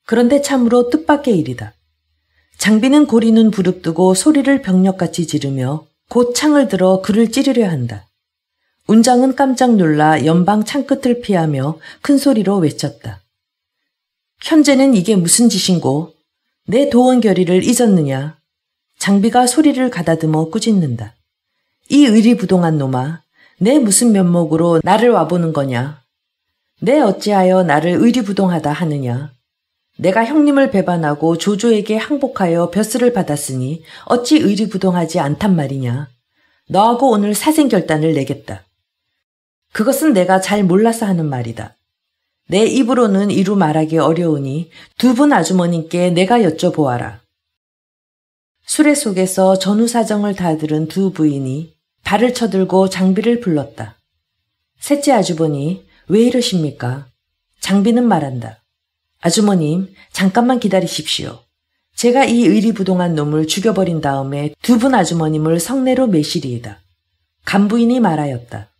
[SPEAKER 1] 그런데 참으로 뜻밖의 일이다. 장비는 고리는 부릅뜨고 소리를 병력같이 지르며 곧 창을 들어 그를 찌르려 한다. 운장은 깜짝 놀라 연방 창끝을 피하며 큰 소리로 외쳤다. 현재는 이게 무슨 짓인고? 내 도원 결의를 잊었느냐? 장비가 소리를 가다듬어 꾸짖는다. 이 의리부동한 놈아, 내 무슨 면목으로 나를 와보는 거냐? 내 어찌하여 나를 의리부동하다 하느냐? 내가 형님을 배반하고 조조에게 항복하여 벼슬을 받았으니 어찌 의리부동하지 않단 말이냐? 너하고 오늘 사생결단을 내겠다. 그것은 내가 잘 몰라서 하는 말이다. 내 입으로는 이루 말하기 어려우니 두 분 아주머님께 내가 여쭤보아라. 수레 속에서 전후 사정을 다 들은 두 부인이 발을 쳐들고 장비를 불렀다. 셋째 아주버니, 왜 이러십니까? 장비는 말한다. 아주머님, 잠깐만 기다리십시오. 제가 이 의리부동한 놈을 죽여버린 다음에 두 분 아주머님을 성내로 매시리이다. 간부인이 말하였다.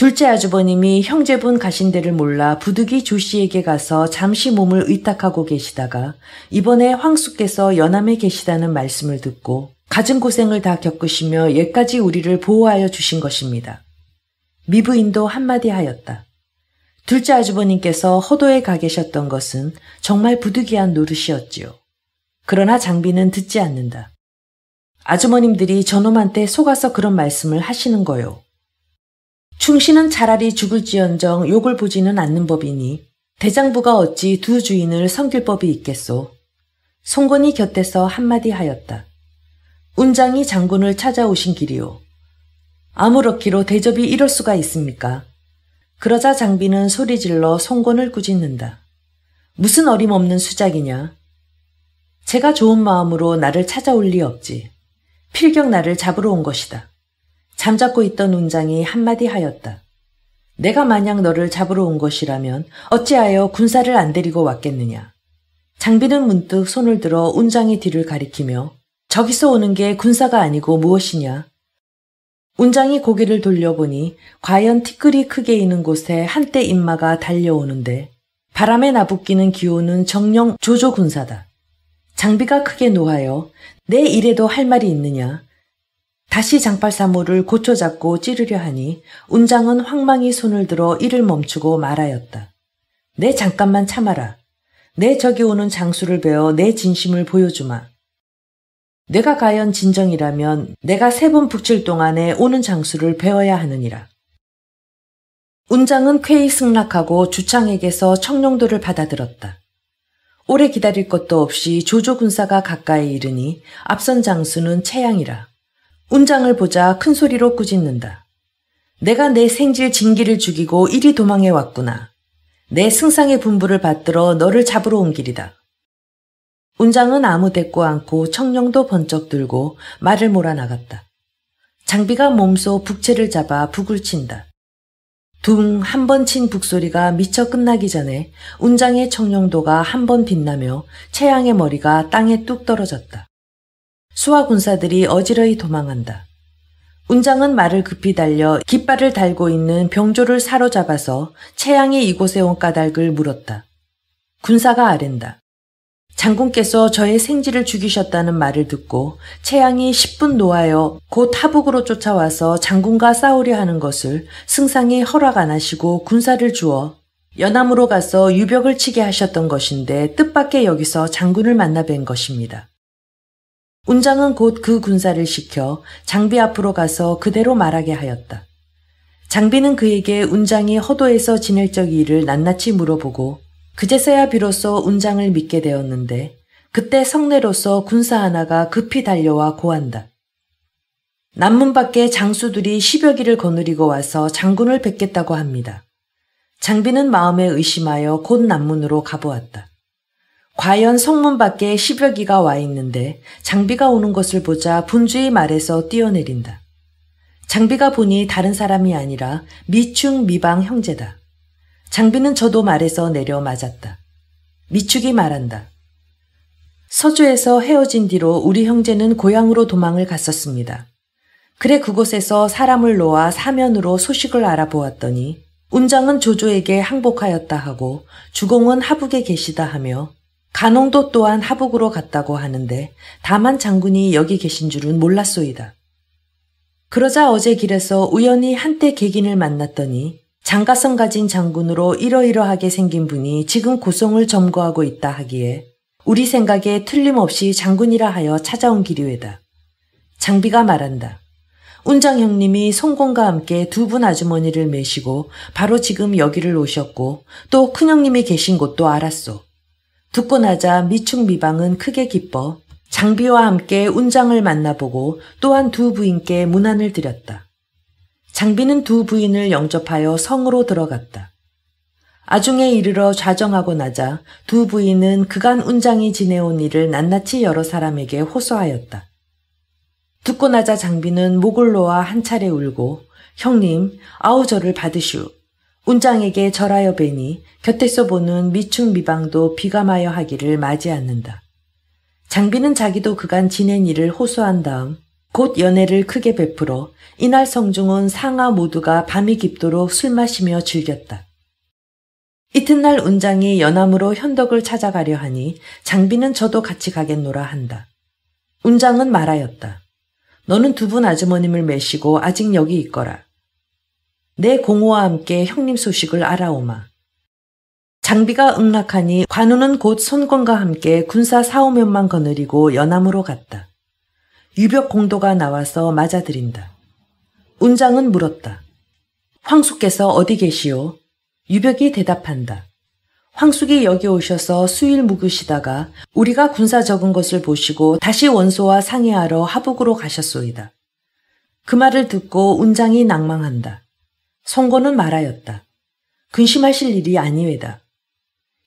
[SPEAKER 1] 둘째 아주버님이 형제분 가신 데를 몰라 부득이 조 씨에게 가서 잠시 몸을 의탁하고 계시다가 이번에 황수께서 연암에 계시다는 말씀을 듣고 가진 고생을 다 겪으시며 예까지 우리를 보호하여 주신 것입니다. 미부인도 한마디 하였다. 둘째 아주버님께서 허도에 가 계셨던 것은 정말 부득이한 노릇이었지요. 그러나 장비는 듣지 않는다. 아주머님들이 저놈한테 속아서 그런 말씀을 하시는 거요. 충신은 차라리 죽을지언정 욕을 보지는 않는 법이니 대장부가 어찌 두 주인을 섬길 법이 있겠소. 송건이 곁에서 한마디 하였다. 운장이 장군을 찾아오신 길이요. 아무렇기로 대접이 이럴 수가 있습니까? 그러자 장비는 소리질러 송건을 꾸짖는다. 무슨 어림없는 수작이냐? 제가 좋은 마음으로 나를 찾아올 리 없지. 필경 나를 잡으러 온 것이다. 잠자고 있던 운장이 한마디 하였다. 내가 만약 너를 잡으러 온 것이라면 어찌하여 군사를 안 데리고 왔겠느냐. 장비는 문득 손을 들어 운장의 뒤를 가리키며 저기서 오는 게 군사가 아니고 무엇이냐. 운장이 고개를 돌려보니 과연 티끌이 크게 있는 곳에 한때 인마가 달려오는데 바람에 나부끼는 기호는 정령 조조 군사다. 장비가 크게 노하여 내 일에도 할 말이 있느냐. 다시 장팔사모를 고쳐잡고 찌르려 하니 운장은 황망히 손을 들어 이를 멈추고 말하였다. 내 네, 잠깐만 참아라. 내 네, 적이 오는 장수를 베어 내 진심을 보여주마. 내가 과연 진정이라면 내가 세 번 북칠 동안에 오는 장수를 배워야 하느니라. 운장은 쾌히 승낙하고 주창에게서 청룡도를 받아들었다. 오래 기다릴 것도 없이 조조 군사가 가까이 이르니 앞선 장수는 채양이라. 운장을 보자 큰 소리로 꾸짖는다. 내가 내 생질 진기를 죽이고 이리 도망해 왔구나. 내 승상의 분부를 받들어 너를 잡으러 온 길이다. 운장은 아무 대꾸 않고 청룡도 번쩍 들고 말을 몰아 나갔다. 장비가 몸소 북채를 잡아 북을 친다. 둥 한 번 친 북소리가 미쳐 끝나기 전에 운장의 청룡도가 한 번 빛나며 채양의 머리가 땅에 뚝 떨어졌다. 수화 군사들이 어지러이 도망한다. 운장은 말을 급히 달려 깃발을 달고 있는 병조를 사로잡아서 채양이 이곳에 온 까닭을 물었다. 군사가 아랜다. 장군께서 저의 생지를 죽이셨다는 말을 듣고 채양이 10분 노하여 곧 하북으로 쫓아와서 장군과 싸우려 하는 것을 승상이 허락 안 하시고 군사를 주어 연암으로 가서 유벽을 치게 하셨던 것인데 뜻밖의 여기서 장군을 만나 뵌 것입니다. 운장은 곧 그 군사를 시켜 장비 앞으로 가서 그대로 말하게 하였다. 장비는 그에게 운장이 허도에서 지낼 적 일을 낱낱이 물어보고 그제서야 비로소 운장을 믿게 되었는데 그때 성내로서 군사 하나가 급히 달려와 고한다. 남문 밖에 장수들이 십여 기를 거느리고 와서 장군을 뵙겠다고 합니다. 장비는 마음에 의심하여 곧 남문으로 가보았다. 과연 성문 밖에 십여 기가 와 있는데 장비가 오는 것을 보자 분주히 말에서 뛰어내린다. 장비가 보니 다른 사람이 아니라 미충 미방 형제다. 장비는 저도 말해서 내려 맞았다. 미축이 말한다. 서주에서 헤어진 뒤로 우리 형제는 고향으로 도망을 갔었습니다. 그래 그곳에서 사람을 놓아 사면으로 소식을 알아보았더니 운장은 조조에게 항복하였다 하고 주공은 하북에 계시다 하며 간홍도 또한 하북으로 갔다고 하는데 다만 장군이 여기 계신 줄은 몰랐소이다. 그러자 어제 길에서 우연히 한때 계긴을 만났더니 장가성 가진 장군으로 이러이러하게 생긴 분이 지금 고성을 점거하고 있다 하기에 우리 생각에 틀림없이 장군이라 하여 찾아온 기류에다 장비가 말한다. 운장 형님이 송공과 함께 두 분 아주머니를 메시고 바로 지금 여기를 오셨고 또 큰형님이 계신 곳도 알았소. 듣고 나자 미충미방은 크게 기뻐 장비와 함께 운장을 만나보고 또한 두 부인께 문안을 드렸다. 장비는 두 부인을 영접하여 성으로 들어갔다. 아중에 이르러 좌정하고 나자 두 부인은 그간 운장이 지내온 일을 낱낱이 여러 사람에게 호소하였다. 듣고 나자 장비는 목을 놓아 한 차례 울고 형님 아우 저를 받으시오 운장에게 절하여 베니 곁에서 보는 미충미방도 비감하여 하기를 맞이 않는다. 장비는 자기도 그간 지낸 일을 호소한 다음 곧 연애를 크게 베풀어 이날 성중은 상하 모두가 밤이 깊도록 술 마시며 즐겼다. 이튿날 운장이 연암으로 현덕을 찾아가려 하니 장비는 저도 같이 가겠노라 한다. 운장은 말하였다. 너는 두 분 아주머님을 메시고 아직 여기 있거라. 내 공호와 함께 형님 소식을 알아오마. 장비가 응락하니 관우는 곧 손권과 함께 군사 사오면만 거느리고 연암으로 갔다. 유벽 공도가 나와서 맞아들인다. 운장은 물었다. 황숙께서 어디 계시오? 유벽이 대답한다. 황숙이 여기 오셔서 수일 묵으시다가 우리가 군사 적은 것을 보시고 다시 원소와 상의하러 하북으로 가셨소이다. 그 말을 듣고 운장이 낭망한다. 선거는 말하였다. 근심하실 일이 아니외다.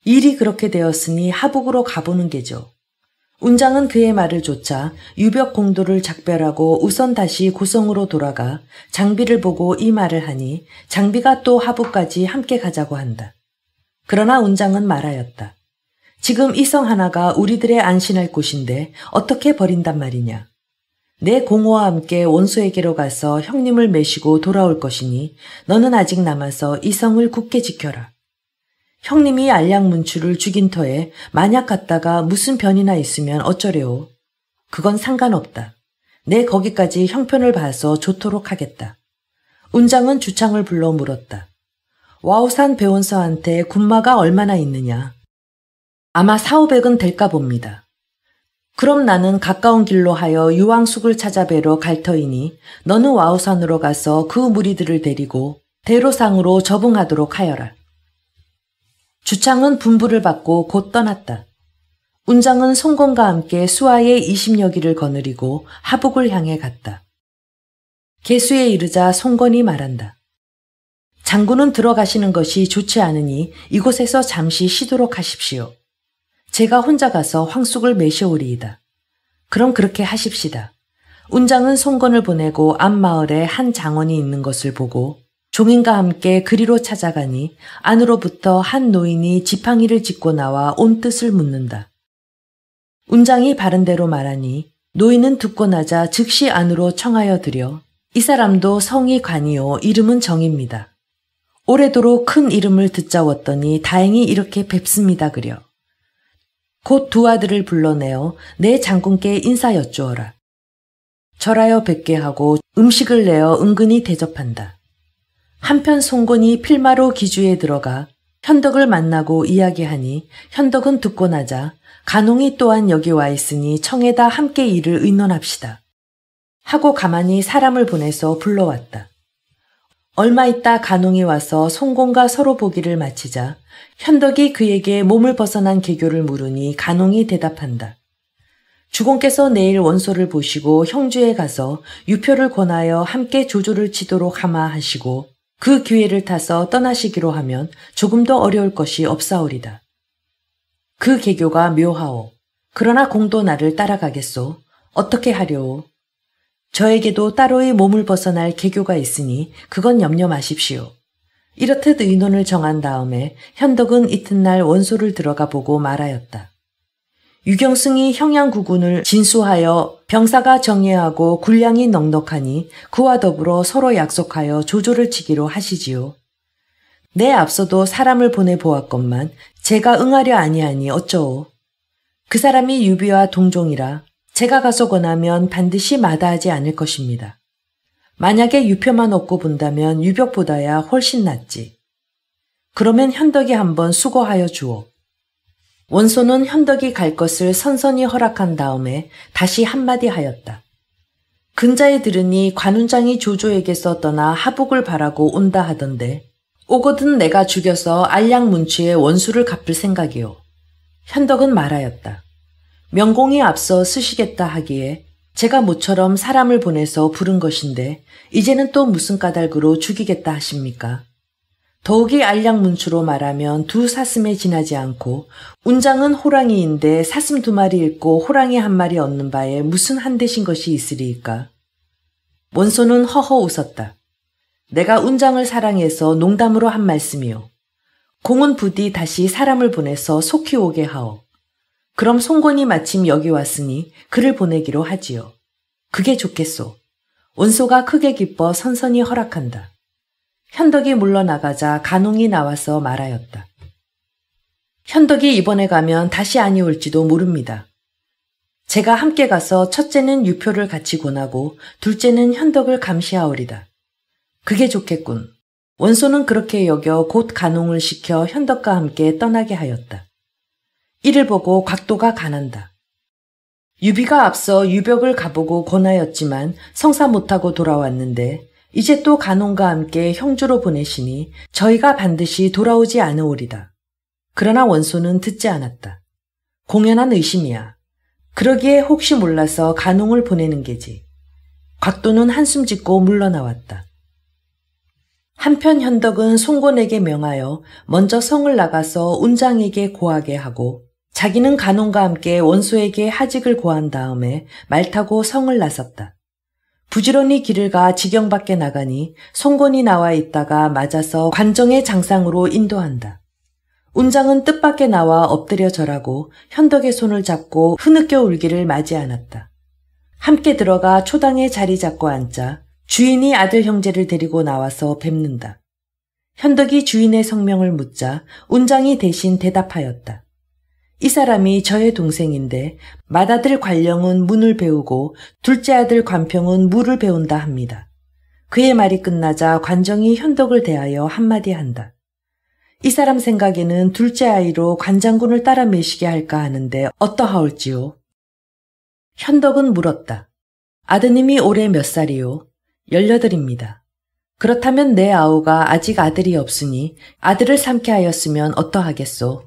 [SPEAKER 1] 일이 그렇게 되었으니 하북으로 가보는 게죠. 운장은 그의 말을 좇아 유벽 공도를 작별하고 우선 다시 고성으로 돌아가 장비를 보고 이 말을 하니 장비가 또 하부까지 함께 가자고 한다. 그러나 운장은 말하였다. 지금 이성 하나가 우리들의 안신할 곳인데 어떻게 버린단 말이냐. 내 공호와 함께 원수에게로 가서 형님을 메시고 돌아올 것이니 너는 아직 남아서 이 성을 굳게 지켜라. 형님이 알량문추를 죽인 터에 만약 갔다가 무슨 변이나 있으면 어쩌려오. 그건 상관없다. 내 거기까지 형편을 봐서 좋도록 하겠다. 운장은 주창을 불러 물었다. 와우산 배원서한테 군마가 얼마나 있느냐. 아마 4,500은 될까 봅니다. 그럼 나는 가까운 길로 하여 유황숙을 찾아뵈러 갈 터이니 너는 와우산으로 가서 그 무리들을 데리고 대로상으로 저응하도록 하여라. 주창은 분부를 받고 곧 떠났다. 운장은 송건과 함께 수하의 20여 길을 거느리고 하북을 향해 갔다. 개수에 이르자 송건이 말한다. 장군은 들어가시는 것이 좋지 않으니 이곳에서 잠시 쉬도록 하십시오. 제가 혼자 가서 황숙을 메셔오리이다. 그럼 그렇게 하십시다. 운장은 송건을 보내고 앞마을에 한 장원이 있는 것을 보고 종인과 함께 그리로 찾아가니 안으로부터 한 노인이 지팡이를 짚고 나와 온 뜻을 묻는다. 운장이 바른대로 말하니 노인은 듣고 나자 즉시 안으로 청하여 드려 이 사람도 성이 관이요 이름은 정입니다. 오래도록 큰 이름을 듣자웠더니 다행히 이렇게 뵙습니다 그려. 곧두 아들을 불러내어 내 장군께 인사 여쭈어라. 절하여 뵙게 하고 음식을 내어 은근히 대접한다. 한편 송곤이 필마로 기주에 들어가 현덕을 만나고 이야기하니 현덕은 듣고 나자 간홍이 또한 여기 와 있으니 청에다 함께 일을 의논합시다. 하고 가만히 사람을 보내서 불러왔다. 얼마 있다 간홍이 와서 송공과 서로 보기를 마치자 현덕이 그에게 몸을 벗어난 개교를 물으니 간홍이 대답한다. 주공께서 내일 원소를 보시고 형주에 가서 유표를 권하여 함께 조조를 치도록 하마 하시고 그 기회를 타서 떠나시기로 하면 조금 도 어려울 것이 없사오리다. 그 개교가 묘하오. 그러나 공도 나를 따라가겠소. 어떻게 하려오. 저에게도 따로의 몸을 벗어날 계교가 있으니 그건 염려 마십시오. 이렇듯 의논을 정한 다음에 현덕은 이튿날 원소를 들어가 보고 말하였다. 유경승이 형양구군을 진수하여 병사가 정예하고 군량이 넉넉하니 그와 더불어 서로 약속하여 조조를 치기로 하시지요. 내 앞서도 사람을 보내보았건만 제가 응하려 아니하니 어쩌오. 그 사람이 유비와 동종이라 제가 가서 권하면 반드시 마다하지 않을 것입니다. 만약에 유표만 얻고 본다면 유벽보다야 훨씬 낫지. 그러면 현덕이 한번 수고하여 주오 원소는 현덕이 갈 것을 선선히 허락한 다음에 다시 한마디 하였다. 근자에 들으니 관훈장이 조조에게서 떠나 하복을 바라고 온다 하던데 오거든 내가 죽여서 알량문치에 원수를 갚을 생각이오 현덕은 말하였다. 명공이 앞서 쓰시겠다 하기에 제가 모처럼 사람을 보내서 부른 것인데 이제는 또 무슨 까닭으로 죽이겠다 하십니까? 더욱이 알량문추로 말하면 두 사슴에 지나지 않고 운장은 호랑이인데 사슴 두 마리 잃고 호랑이 한 마리 얻는 바에 무슨 한대신 것이 있으리일까 원소는 허허 웃었다. 내가 운장을 사랑해서 농담으로 한 말씀이요. 공은 부디 다시 사람을 보내서 속히 오게 하오. 그럼 송곤이 마침 여기 왔으니 그를 보내기로 하지요. 그게 좋겠소. 온소가 크게 기뻐 선선히 허락한다. 현덕이 물러나가자 간웅이 나와서 말하였다. 현덕이 이번에 가면 다시 아니 올지도 모릅니다. 제가 함께 가서 첫째는 유표를 같이 권하고 둘째는 현덕을 감시하오리다. 그게 좋겠군. 원소는 그렇게 여겨 곧 간홍을 시켜 현덕과 함께 떠나게 하였다. 이를 보고 각도가 가난다. 유비가 앞서 유벽을 가보고 권하였지만 성사 못하고 돌아왔는데 이제 또 간혼과 함께 형주로 보내시니 저희가 반드시 돌아오지 않으오리다. 그러나 원소는 듣지 않았다. 공연한 의심이야. 그러기에 혹시 몰라서 간홍을 보내는 게지. 곽도는 한숨 짓고 물러나왔다. 한편 현덕은 송곤에게 명하여 먼저 성을 나가서 운장에게 고하게 하고 자기는 간혼과 함께 원소에게 하직을 고한 다음에 말 타고 성을 나섰다. 부지런히 길을 가 지경 밖에 나가니 송곤이 나와 있다가 맞아서 관정의 장상으로 인도한다. 운장은 뜻밖에 나와 엎드려 절하고 현덕의 손을 잡고 흐느껴 울기를 맞이 않았다. 함께 들어가 초당에 자리 잡고 앉자 주인이 아들 형제를 데리고 나와서 뵙는다. 현덕이 주인의 성명을 묻자 운장이 대신 대답하였다. 이 사람이 저의 동생인데 맏아들 관령은 문을 배우고 둘째 아들 관평은 물을 배운다 합니다. 그의 말이 끝나자 관정이 현덕을 대하여 한마디 한다. 이 사람 생각에는 둘째 아이로 관장군을 따라 매시게 할까 하는데 어떠하올지요? 현덕은 물었다. 아드님이 올해 몇 살이요? 열여덟입니다. 그렇다면 내 아우가 아직 아들이 없으니 아들을 삼게 하였으면 어떠하겠소?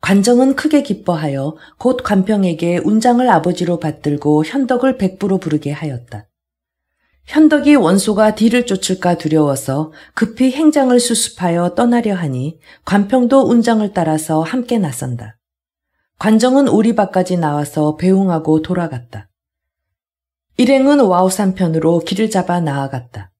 [SPEAKER 1] 관정은 크게 기뻐하여 곧 관평에게 운장을 아버지로 받들고 현덕을 백부로 부르게 하였다. 현덕이 원소가 뒤를 쫓을까 두려워서 급히 행장을 수습하여 떠나려 하니 관평도 운장을 따라서 함께 나선다. 관정은 오리밭까지 나와서 배웅하고 돌아갔다. 일행은 와우산편으로 길을 잡아 나아갔다.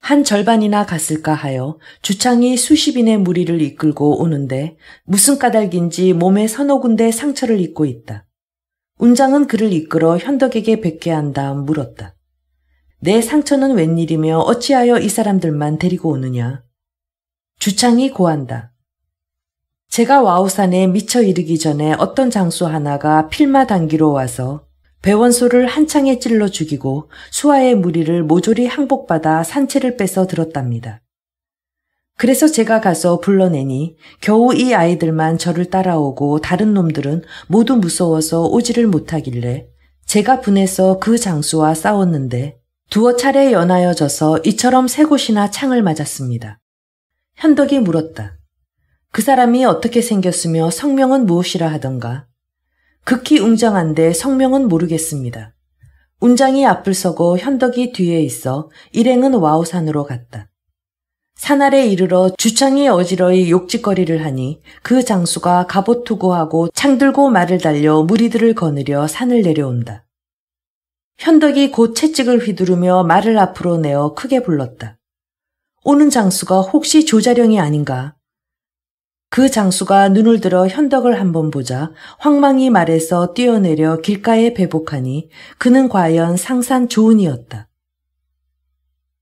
[SPEAKER 1] 한 절반이나 갔을까 하여 주창이 수십인의 무리를 이끌고 오는데 무슨 까닭인지 몸에 서너 군데 상처를 입고 있다. 운장은 그를 이끌어 현덕에게 뵙게 한 다음 물었다. 내 상처는 웬일이며 어찌하여 이 사람들만 데리고 오느냐. 주창이 고한다. 제가 와우산에 미쳐 이르기 전에 어떤 장수 하나가 필마 단기로 와서 배원소를 한창에 찔러 죽이고 수아의 무리를 모조리 항복받아 산채를 뺏어 들었답니다. 그래서 제가 가서 불러내니 겨우 이 아이들만 저를 따라오고 다른 놈들은 모두 무서워서 오지를 못하길래 제가 분해서 그 장수와 싸웠는데 두어 차례 연하여 져서 이처럼 세 곳이나 창을 맞았습니다. 현덕이 물었다. 그 사람이 어떻게 생겼으며 성명은 무엇이라 하던가 극히 웅장한데 성명은 모르겠습니다. 운장이 앞을 서고 현덕이 뒤에 있어 일행은 와우산으로 갔다. 산 아래 이르러 주창이 어지러이 욕짓거리를 하니 그 장수가 갑옷 투구하고 창 들고 말을 달려 무리들을 거느려 산을 내려온다. 현덕이 곧 채찍을 휘두르며 말을 앞으로 내어 크게 불렀다. 오는 장수가 혹시 조자령이 아닌가 그 장수가 눈을 들어 현덕을 한번 보자 황망이 말에서 뛰어내려 길가에 배복하니 그는 과연 상산 좋은이었다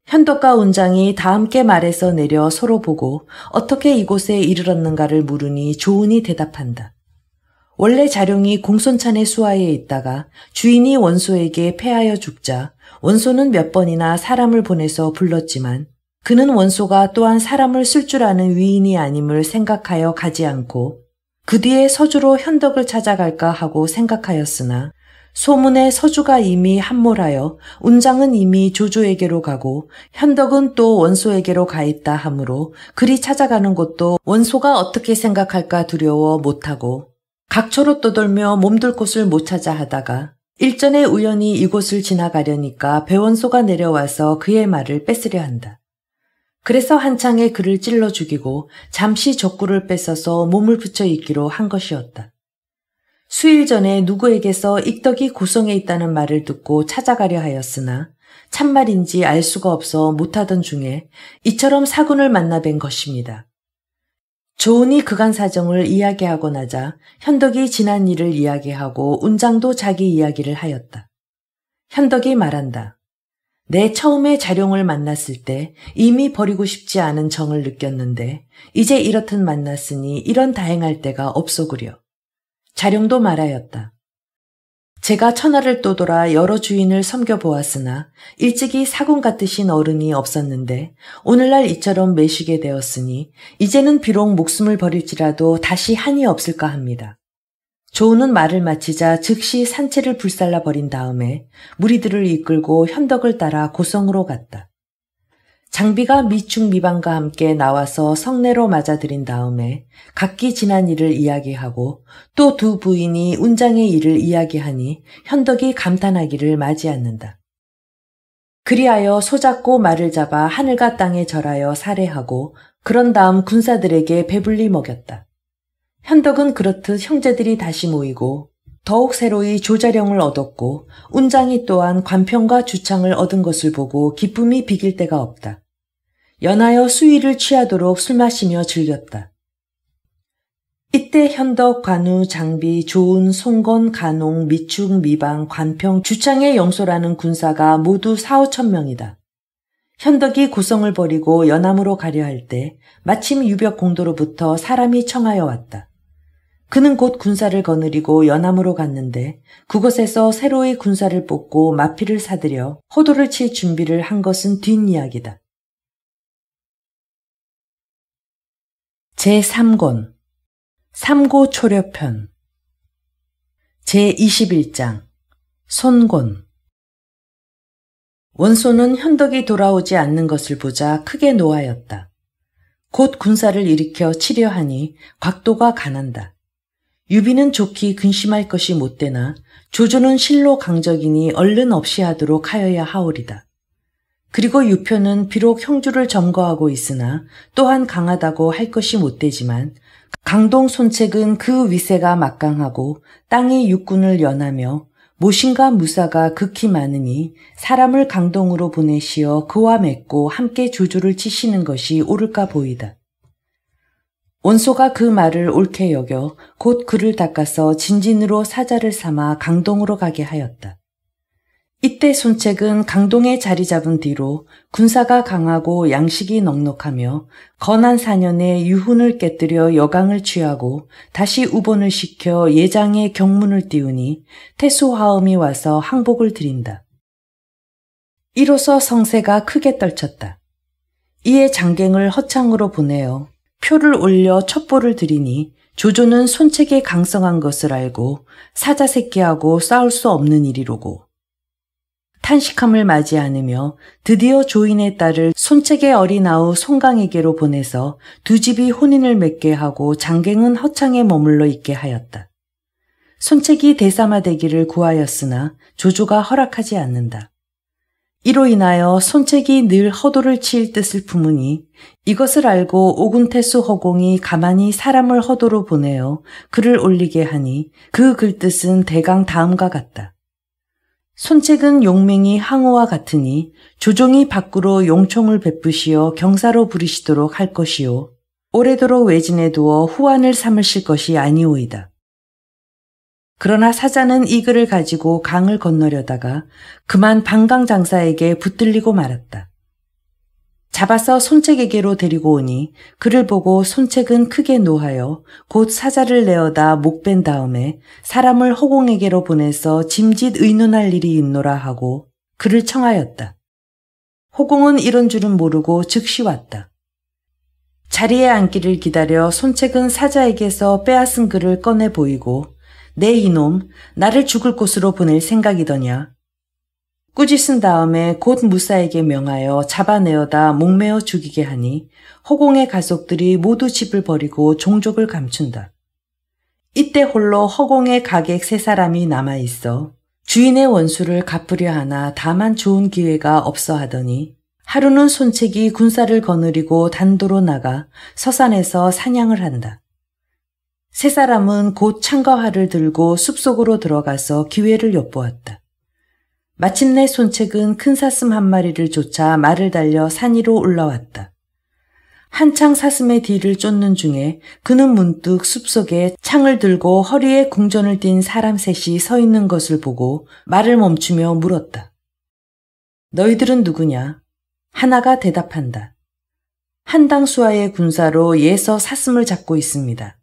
[SPEAKER 1] 현덕과 운장이 다 함께 말에서 내려 서로 보고 어떻게 이곳에 이르렀는가를 물으니 조은이 대답한다. 원래 자룡이 공손찬의 수하에 있다가 주인이 원소에게 패하여 죽자 원소는 몇 번이나 사람을 보내서 불렀지만 그는 원소가 또한 사람을 쓸 줄 아는 위인이 아님을 생각하여 가지 않고 그 뒤에 서주로 현덕을 찾아갈까 하고 생각하였으나 소문에 서주가 이미 함몰하여 운장은 이미 조조에게로 가고 현덕은 또 원소에게로 가 있다 하므로 그리 찾아가는 것도 원소가 어떻게 생각할까 두려워 못하고 각처로 떠돌며 몸둘 곳을 못 찾아 하다가 일전에 우연히 이곳을 지나가려니까 배원소가 내려와서 그의 말을 뺏으려 한다. 그래서 한창에 그를 찔러 죽이고 잠시 적구를 뺏어서 몸을 붙여 있기로 한 것이었다. 수일 전에 누구에게서 익덕이 고성에 있다는 말을 듣고 찾아가려 하였으나 참말인지 알 수가 없어 못하던 중에 이처럼 사군을 만나 뵌 것입니다. 조은이 그간 사정을 이야기하고 나자 현덕이 지난 일을 이야기하고 운장도 자기 이야기를 하였다. 현덕이 말한다. 내 처음에 자룡을 만났을 때 이미 버리고 싶지 않은 정을 느꼈는데 이제 이렇듯 만났으니 이런 다행할 때가 없소그려 자룡도 말하였다. 제가 천하를 떠돌아 여러 주인을 섬겨보았으나 일찍이 사군 같으신 어른이 없었는데 오늘날 이처럼 매시게 되었으니 이제는 비록 목숨을 버릴지라도 다시 한이 없을까 합니다. 조우는 말을 마치자 즉시 산채를 불살라 버린 다음에 무리들을 이끌고 현덕을 따라 고성으로 갔다. 장비가 미충미방과 함께 나와서 성내로 맞아들인 다음에 각기 지난 일을 이야기하고 또 두 부인이 운장의 일을 이야기하니 현덕이 감탄하기를 맞이 않는다. 그리하여 소잡고 말을 잡아 하늘과 땅에 절하여 살해하고 그런 다음 군사들에게 배불리 먹였다. 현덕은 그렇듯 형제들이 다시 모이고 더욱 새로이 조자령을 얻었고 운장이 또한 관평과 주창을 얻은 것을 보고 기쁨이 비길 데가 없다. 연하여 수위를 취하도록 술 마시며 즐겼다. 이때 현덕, 관우, 장비, 조은, 송건, 간홍, 미충 미방, 관평, 주창의 영소라는 군사가 모두 4, 5천 명이다. 현덕이 고성을 버리고 연암으로 가려 할 때 마침 유벽 공도로부터 사람이 청하여 왔다. 그는 곧 군사를 거느리고 연암으로 갔는데 그곳에서 새로이 군사를 뽑고 마피를 사들여 호도를 칠 준비를 한 것은 뒷이야기다. 제3권 삼고 초려편 제21장 손권 원소는 현덕이 돌아오지 않는 것을 보자 크게 노하였다. 곧 군사를 일으켜 치려하니 곽도가 가난다. 유비는 좋기 근심할 것이 못되나 조조는 실로 강적이니 얼른 없이 하도록 하여야 하오리다. 그리고 유표는 비록 형주를 점거하고 있으나 또한 강하다고 할 것이 못되지만 강동 손책은 그 위세가 막강하고 땅이 육군을 연하며 모신과 무사가 극히 많으니 사람을 강동으로 보내시어 그와 맺고 함께 조조를 치시는 것이 옳을까 보이다. 온소가그 말을 옳게 여겨 곧 그를 닦아서 진진으로 사자를 삼아 강동으로 가게 하였다. 이때 손책은 강동에 자리 잡은 뒤로 군사가 강하고 양식이 넉넉하며 건한 사년에 유훈을 깨뜨려 여강을 취하고 다시 우본을 시켜 예장의 경문을 띄우니 태수화음이 와서 항복을 드린다. 이로써 성세가 크게 떨쳤다. 이에 장갱을 허창으로 보내어 표를 올려 첩보를 드리니 조조는 손책에 강성한 것을 알고 사자 새끼하고 싸울 수 없는 일이로고 탄식함을 맞이 하으며 드디어 조인의 딸을 손책의 어린아우 송강에게로 보내서 두 집이 혼인을 맺게 하고 장갱은 허창에 머물러 있게 하였다. 손책이 대사마 되기를 구하였으나 조조가 허락하지 않는다. 이로 인하여 손책이 늘 허도를 치일 뜻을 품으니 이것을 알고 오군태수 허공이 가만히 사람을 허도로 보내어 글을 올리게 하니 그 글뜻은 대강 다음과 같다. 손책은 용맹이 항우와 같으니 조종이 밖으로 용총을 베푸시어 경사로 부리시도록 할 것이요. 오래도록 외진에 두어 후안을 삼으실 것이 아니오이다. 그러나 사자는 이 글을 가지고 강을 건너려다가 그만 방강장사에게 붙들리고 말았다. 잡아서 손책에게로 데리고 오니 그를 보고 손책은 크게 노하여 곧 사자를 내어다 목 뺀 다음에 사람을 허공에게로 보내서 짐짓 의논할 일이 있노라 하고 그를 청하였다. 허공은 이런 줄은 모르고 즉시 왔다. 자리에 앉기를 기다려 손책은 사자에게서 빼앗은 글을 꺼내 보이고 내 이놈, 나를 죽을 곳으로 보낼 생각이더냐. 꾸짖은 다음에 곧 무사에게 명하여 잡아내어다 목매어 죽이게 하니 허공의 가족들이 모두 집을 버리고 종족을 감춘다. 이때 홀로 허공의 가객 세 사람이 남아 있어 주인의 원수를 갚으려 하나 다만 좋은 기회가 없어 하더니 하루는 손책이 군사를 거느리고 단도로 나가 서산에서 사냥을 한다. 세 사람은 곧 창가화를 들고 숲속으로 들어가서 기회를 엿보았다. 마침내 손책은 큰 사슴 한 마리를 쫓아 말을 달려 산 위로 올라왔다. 한창 사슴의 뒤를 쫓는 중에 그는 문득 숲속에 창을 들고 허리에 궁전을 띤 사람 셋이 서 있는 것을 보고 말을 멈추며 물었다. 너희들은 누구냐? 하나가 대답한다. 한당 수아의 군사로 예서 사슴을 잡고 있습니다.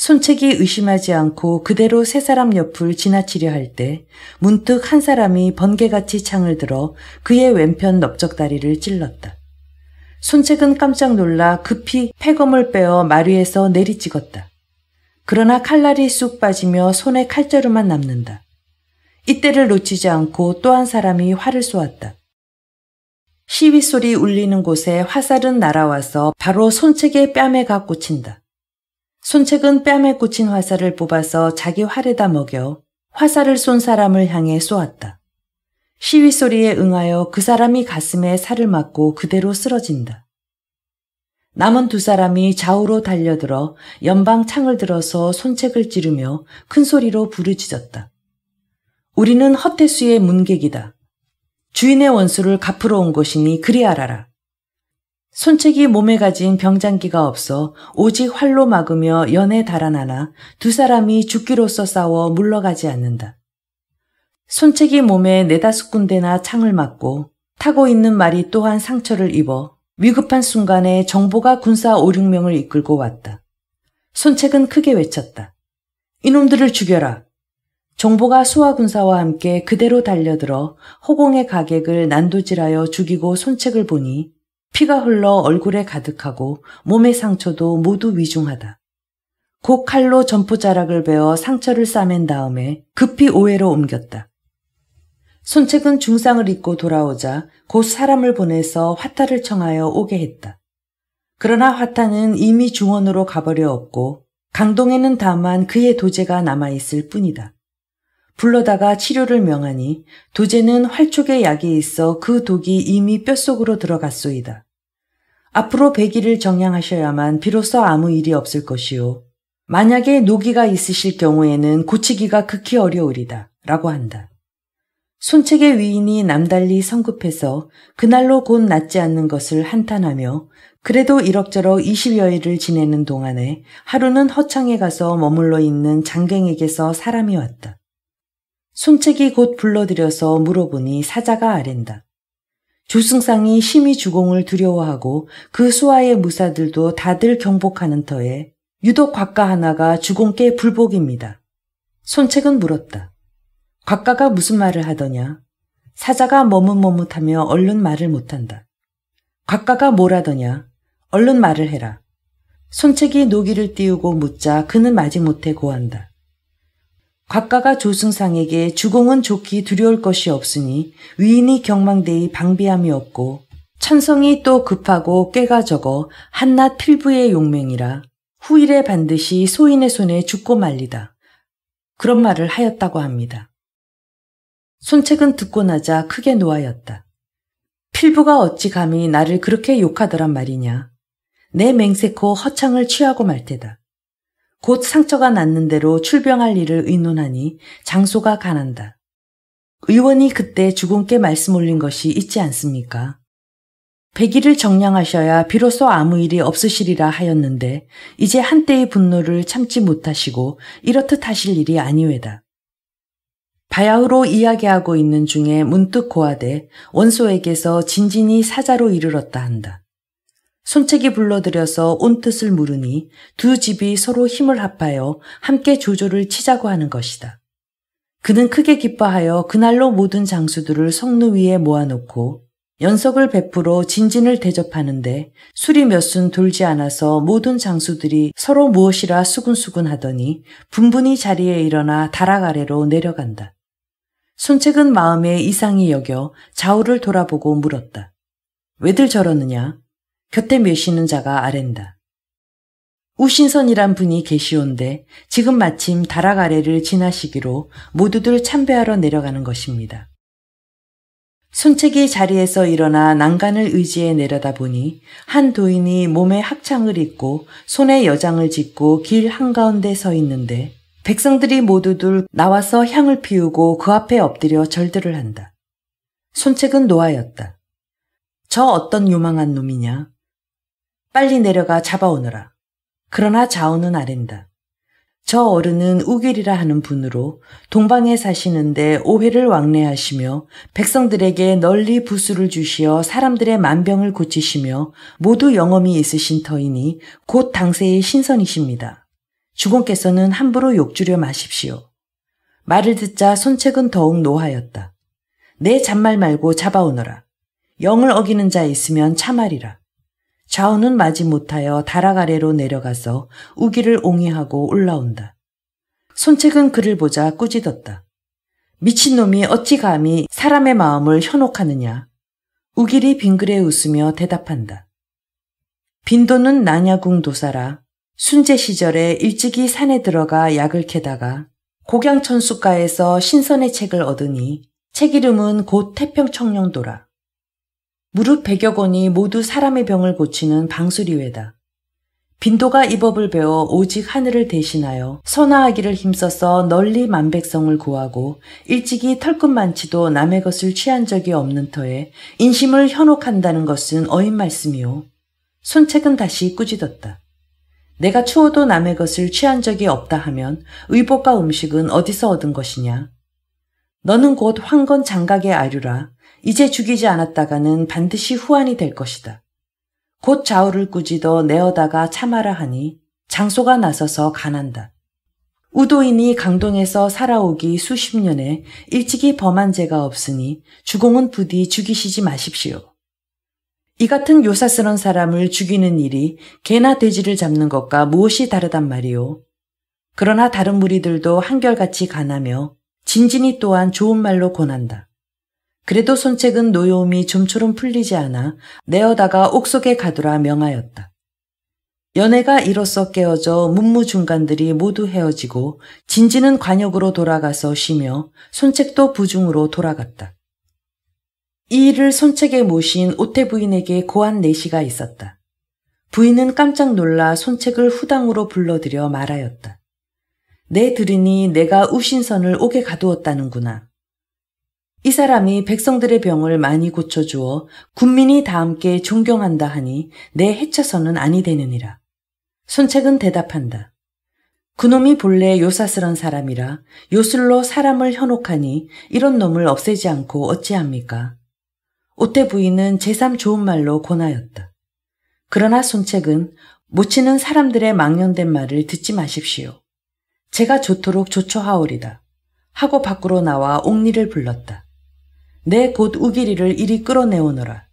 [SPEAKER 1] 손책이 의심하지 않고 그대로 세 사람 옆을 지나치려 할 때 문득 한 사람이 번개같이 창을 들어 그의 왼편 넓적다리를 찔렀다. 손책은 깜짝 놀라 급히 폐검을 빼어 마루에서 내리찍었다. 그러나 칼날이 쑥 빠지며 손에 칼자루만 남는다. 이때를 놓치지 않고 또 한 사람이 활을 쏘았다. 시위 소리 울리는 곳에 화살은 날아와서 바로 손책의 뺨에 가 꽂힌다. 손책은 뺨에 꽂힌 화살을 뽑아서 자기 활에다 먹여 화살을 쏜 사람을 향해 쏘았다. 시위 소리에 응하여 그 사람이 가슴에 살을 맞고 그대로 쓰러진다. 남은 두 사람이 좌우로 달려들어 연방 창을 들어서 손책을 찌르며 큰 소리로 부르짖었다. 우리는 허태수의 문객이다. 주인의 원수를 갚으러 온 것이니 그리 알아라. 손책이 몸에 가진 병장기가 없어 오직 활로 막으며 연에 달아나나 두 사람이 죽기로서 싸워 물러가지 않는다. 손책이 몸에 네다섯 군데나 창을 맞고 타고 있는 말이 또한 상처를 입어 위급한 순간에 정보가 군사 5, 6명을 이끌고 왔다. 손책은 크게 외쳤다. 이놈들을 죽여라. 정보가 수화 군사와 함께 그대로 달려들어 호공의 가객을 난도질하여 죽이고 손책을 보니 피가 흘러 얼굴에 가득하고 몸의 상처도 모두 위중하다. 곧 칼로 점포자락을 베어 상처를 싸맨 다음에 급히 오해로 옮겼다. 손책은 중상을 입고 돌아오자 곧 사람을 보내서 화타를 청하여 오게 했다. 그러나 화타는 이미 중원으로 가버려 없고 강동에는 다만 그의 도제가 남아있을 뿐이다. 불러다가 치료를 명하니 도제는 활촉의 약이 있어 그 독이 이미 뼛속으로 들어갔소이다. 앞으로 100일을 정량하셔야만 비로소 아무 일이 없을 것이요. 만약에 노기가 있으실 경우에는 고치기가 극히 어려우리다. 라고 한다. 손책의 위인이 남달리 성급해서 그날로 곧 낫지 않는 것을 한탄하며 그래도 이럭저럭 20여일을 지내는 동안에 하루는 허창에 가서 머물러 있는 장갱에게서 사람이 왔다. 손책이 곧 불러들여서 물어보니 사자가 아랜다. 조승상이 심히 주공을 두려워하고 그 수하의 무사들도 다들 경복하는 터에 유독 곽가 하나가 주공께 불복입니다. 손책은 물었다. 곽가가 무슨 말을 하더냐? 사자가 머뭇머뭇하며 얼른 말을 못한다. 곽가가 뭘 하더냐? 얼른 말을 해라. 손책이 노기를 띄우고 묻자 그는 마지못해 고한다. 곽가가 조승상에게 주공은 좋기 두려울 것이 없으니 위인이 경망대의 방비함이 없고 천성이 또 급하고 꾀가 적어 한낱 필부의 용맹이라 후일에 반드시 소인의 손에 죽고 말리다. 그런 말을 하였다고 합니다. 손책은 듣고 나자 크게 노하였다. 필부가 어찌 감히 나를 그렇게 욕하더란 말이냐. 내 맹세코 허창을 취하고 말테다 곧 상처가 낫는 대로 출병할 일을 의논하니 장소가 가난다. 의원이 그때 주군께 말씀 올린 것이 있지 않습니까? 백일을 정량하셔야 비로소 아무 일이 없으시리라 하였는데 이제 한때의 분노를 참지 못하시고 이렇듯 하실 일이 아니외다. 바야흐로 이야기하고 있는 중에 문득 고하되 원소에게서 진진이 사자로 이르렀다 한다. 손책이 불러들여서 온 뜻을 물으니 두 집이 서로 힘을 합하여 함께 조조를 치자고 하는 것이다. 그는 크게 기뻐하여 그날로 모든 장수들을 성루 위에 모아놓고 연석을 베풀어 진진을 대접하는데 술이 몇순 돌지 않아서 모든 장수들이 서로 무엇이라 수근수근 하더니 분분히 자리에 일어나 다락 아래로 내려간다. 손책은 마음에 이상이 여겨 좌우를 돌아보고 물었다. 왜들 저러느냐? 곁에 메시는 자가 아랜다. 우신선이란 분이 계시온데 지금 마침 다락 아래를 지나시기로 모두들 참배하러 내려가는 것입니다. 손책이 자리에서 일어나 난간을 의지해 내려다 보니 한 도인이 몸에 학창을 입고 손에 여장을 짓고길 한가운데 서 있는데 백성들이 모두들 나와서 향을 피우고 그 앞에 엎드려 절들을 한다. 손책은 노하였다. 저 어떤 요망한 놈이냐? 빨리 내려가 잡아오너라. 그러나 자오는 아랜다. 저 어른은 우길이라 하는 분으로 동방에 사시는데 오해를 왕래하시며 백성들에게 널리 부수를 주시어 사람들의 만병을 고치시며 모두 영험이 있으신 터이니 곧 당세의 신선이십니다. 주공께서는 함부로 욕주려 마십시오. 말을 듣자 손책은 더욱 노하였다. 내 잔말 말고 잡아오너라. 영을 어기는 자 있으면 참아리라 좌우는 마지 못하여 다락 아래로 내려가서 우기를 옹이하고 올라온다. 손책은 그를 보자 꾸짖었다. 미친놈이 어찌 감히 사람의 마음을 현혹하느냐. 우길이 빙그레 웃으며 대답한다. 빈도는 나냐궁 도사라 순제 시절에 일찍이 산에 들어가 약을 캐다가 고경천수가에서 신선의 책을 얻으니 책 이름은 곧 태평청룡도라. 무릎 백여 권이 모두 사람의 병을 고치는 방수리외다. 빈도가 이 법을 배워 오직 하늘을 대신하여 선화하기를 힘써서 널리 만백성을 구하고 일찍이 털끝만치도 남의 것을 취한 적이 없는 터에 인심을 현혹한다는 것은 어인 말씀이요. 손책은 다시 꾸짖었다. 내가 추워도 남의 것을 취한 적이 없다 하면 의복과 음식은 어디서 얻은 것이냐? 너는 곧 황건 장각의 아류라. 이제 죽이지 않았다가는 반드시 후환이 될 것이다. 곧 좌우를 꾸짖어 내어다가 참아라 하니 장소가 나서서 가난다. 우도인이 강동에서 살아오기 수십 년에 일찍이 범한 죄가 없으니 주공은 부디 죽이시지 마십시오. 이 같은 요사스런 사람을 죽이는 일이 개나 돼지를 잡는 것과 무엇이 다르단 말이오. 그러나 다른 무리들도 한결같이 가나며 진진이 또한 좋은 말로 권한다. 그래도 손책은 노여움이 좀처럼 풀리지 않아 내어다가 옥속에 가두라 명하였다. 연애가 이로써 깨어져 문무중간들이 모두 헤어지고 진지는 관역으로 돌아가서 쉬며 손책도 부중으로 돌아갔다. 이 일을 손책에 모신 오태 부인에게 고한 내시가 있었다. 부인은 깜짝 놀라 손책을 후당으로 불러들여 말하였다. 내 들으니 내가 우신선을 옥에 가두었다는구나. 이 사람이 백성들의 병을 많이 고쳐주어 군민이 다 함께 존경한다 하니 내 해쳐서는 아니 되느니라. 손책은 대답한다. 그놈이 본래 요사스런 사람이라 요술로 사람을 현혹하니 이런 놈을 없애지 않고 어찌합니까? 오태 부인은 제삼 좋은 말로 권하였다. 그러나 손책은 모치는 사람들의 망년된 말을 듣지 마십시오. 제가 좋도록 조처하오리다. 하고 밖으로 나와 옥리를 불렀다. 내 곧 우기리를 이리 끌어내오너라.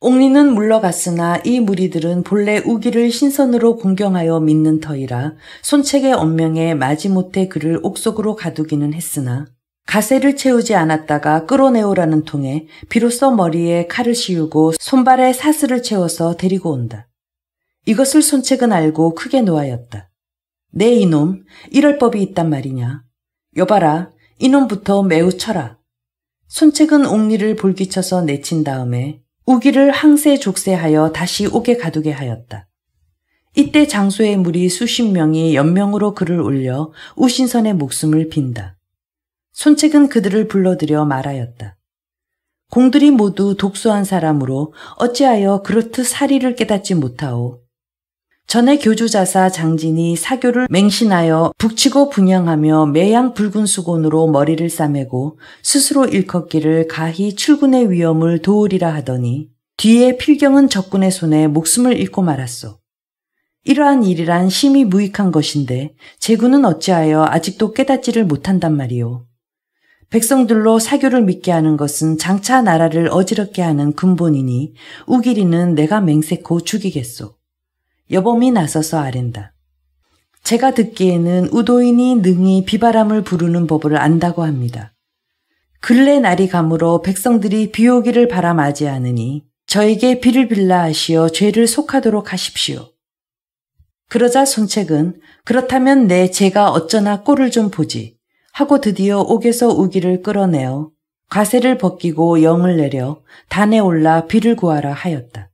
[SPEAKER 1] 옥리는 물러갔으나 이 무리들은 본래 우기를 신선으로 공경하여 믿는 터이라 손책의 엄명에 마지못해 그를 옥속으로 가두기는 했으나 가세를 채우지 않았다가 끌어내오라는 통에 비로소 머리에 칼을 씌우고 손발에 사슬을 채워서 데리고 온다. 이것을 손책은 알고 크게 놓아였다 내 이놈, 이럴 법이 있단 말이냐. 여봐라, 이놈부터 매우 쳐라. 손책은 옥리를 불기쳐서 내친 다음에 우기를 항세 족쇄하여 다시 옥에 가두게 하였다. 이때 장소의 무리 수십 명이 연명으로 그를 올려 우신선의 목숨을 빈다. 손책은 그들을 불러들여 말하였다. 공들이 모두 독소한 사람으로 어찌하여 그렇듯 사리를 깨닫지 못하오. 전에 교주자사 장진이 사교를 맹신하여 북치고 분양하며 매양 붉은 수건으로 머리를 싸매고 스스로 일컫기를 가히 출군의 위험을 도우리라 하더니 뒤에 필경은 적군의 손에 목숨을 잃고 말았소. 이러한 일이란 심히 무익한 것인데 제군은 어찌하여 아직도 깨닫지를 못한단 말이오. 백성들로 사교를 믿게 하는 것은 장차 나라를 어지럽게 하는 근본이니 우길이는 내가 맹세코 죽이겠소. 여범이 나서서 아랜다. 제가 듣기에는 우도인이 능히 비바람을 부르는 법을 안다고 합니다. 근래 날이 가므로 백성들이 비 오기를 바라 맞지하느니 저에게 비를 빌라 하시어 죄를 속하도록 하십시오. 그러자 손책은 그렇다면 내 제가 어쩌나 꼴을 좀 보지 하고 드디어 옥에서 우기를 끌어내어 가세를 벗기고 영을 내려 단에 올라 비를 구하라 하였다.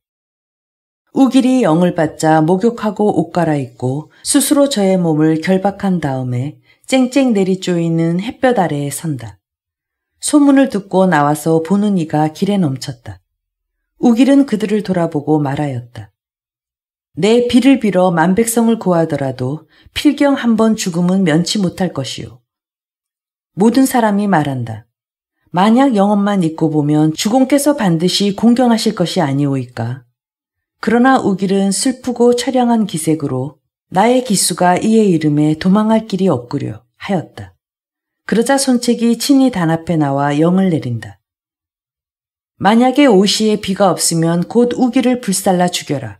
[SPEAKER 1] 우길이 영을 받자 목욕하고 옷 갈아입고 스스로 저의 몸을 결박한 다음에 쨍쨍 내리 쪼이는 햇볕 아래에 선다. 소문을 듣고 나와서 보는 이가 길에 넘쳤다. 우길은 그들을 돌아보고 말하였다. 내 비를 빌어 만백성을 구하더라도 필경 한 번 죽음은 면치 못할 것이요. 모든 사람이 말한다. 만약 영업만 잊고 보면 주공께서 반드시 공경하실 것이 아니오이까. 그러나 우길은 슬프고 처량한 기색으로 나의 기수가 이에 이름에 도망할 길이 없구려 하였다. 그러자 손책이 친히 단 앞에 나와 영을 내린다. 만약에 오시에 비가 없으면 곧 우기를 불살라 죽여라.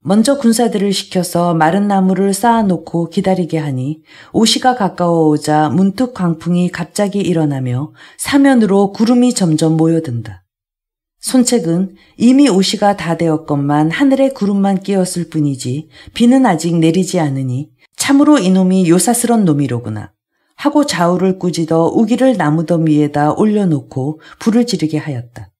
[SPEAKER 1] 먼저 군사들을 시켜서 마른 나무를 쌓아놓고 기다리게 하니 오시가 가까워오자 문득 광풍이 갑자기 일어나며 사면으로 구름이 점점 모여든다. 손책은 이미 오시가 다 되었건만 하늘에 구름만 끼었을 뿐이지 비는 아직 내리지 않으니 참으로 이놈이 요사스런 놈이로구나 하고 좌우를 꾸짖어 우기를 나무더미에다 올려놓고 불을 지르게 하였다.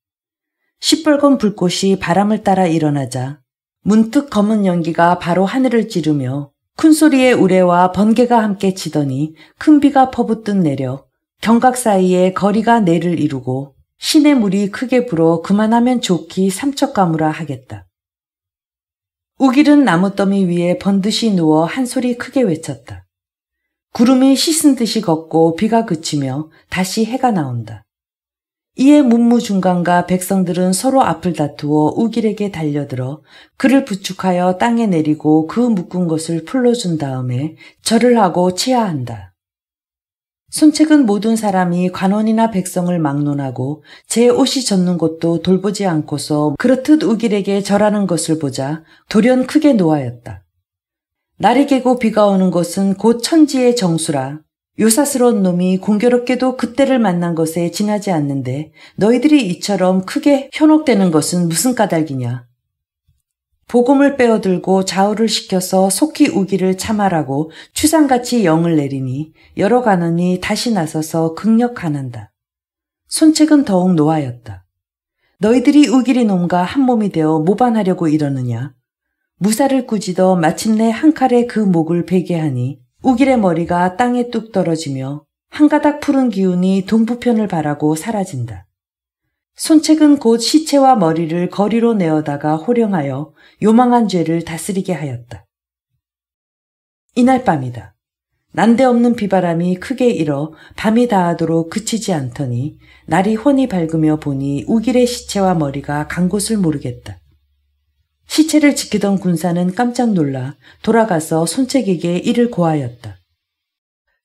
[SPEAKER 1] 시뻘건 불꽃이 바람을 따라 일어나자 문득 검은 연기가 바로 하늘을 찌르며 큰 소리의 우레와 번개가 함께 치더니 큰 비가 퍼붓듯 내려 경각 사이에 거리가 내를 이루고 신의 물이 크게 불어 그만하면 좋기 삼척가무라 하겠다. 우길은 나무더미 위에 번듯이 누워 한 소리 크게 외쳤다. 구름이 씻은 듯이 걷고 비가 그치며 다시 해가 나온다. 이에 문무중간과 백성들은 서로 앞을 다투어 우길에게 달려들어 그를 부축하여 땅에 내리고 그 묶은 것을 풀러준 다음에 절을 하고 치하한다. 순책은 모든 사람이 관원이나 백성을 막론하고 제 옷이 젖는 곳도 돌보지 않고서 그렇듯 우길에게 절하는 것을 보자 돌연 크게 노하였다. 날이 개고 비가 오는 것은 곧 천지의 정수라 요사스러운 놈이 공교롭게도 그때를 만난 것에 지나지 않는데 너희들이 이처럼 크게 현혹되는 것은 무슨 까닭이냐. 복음을 빼어들고 좌우를 시켜서 속히 우기를 참하라고 추상같이 영을 내리니 여러 가느니 다시 나서서 극력하는다. 손책은 더욱 노하였다. 너희들이 우기리 놈과 한 몸이 되어 모반하려고 이러느냐. 무사를 꾸짖어 마침내 한 칼에 그 목을 베게 하니 우길의 머리가 땅에 뚝 떨어지며 한 가닥 푸른 기운이 동부편을 바라고 사라진다. 손책은 곧 시체와 머리를 거리로 내어다가 호령하여 요망한 죄를 다스리게 하였다. 이날 밤이다. 난데없는 비바람이 크게 일어 밤이 다하도록 그치지 않더니 날이 훤히 밝으며 보니 우길의 시체와 머리가 간 곳을 모르겠다. 시체를 지키던 군사는 깜짝 놀라 돌아가서 손책에게 이를 고하였다.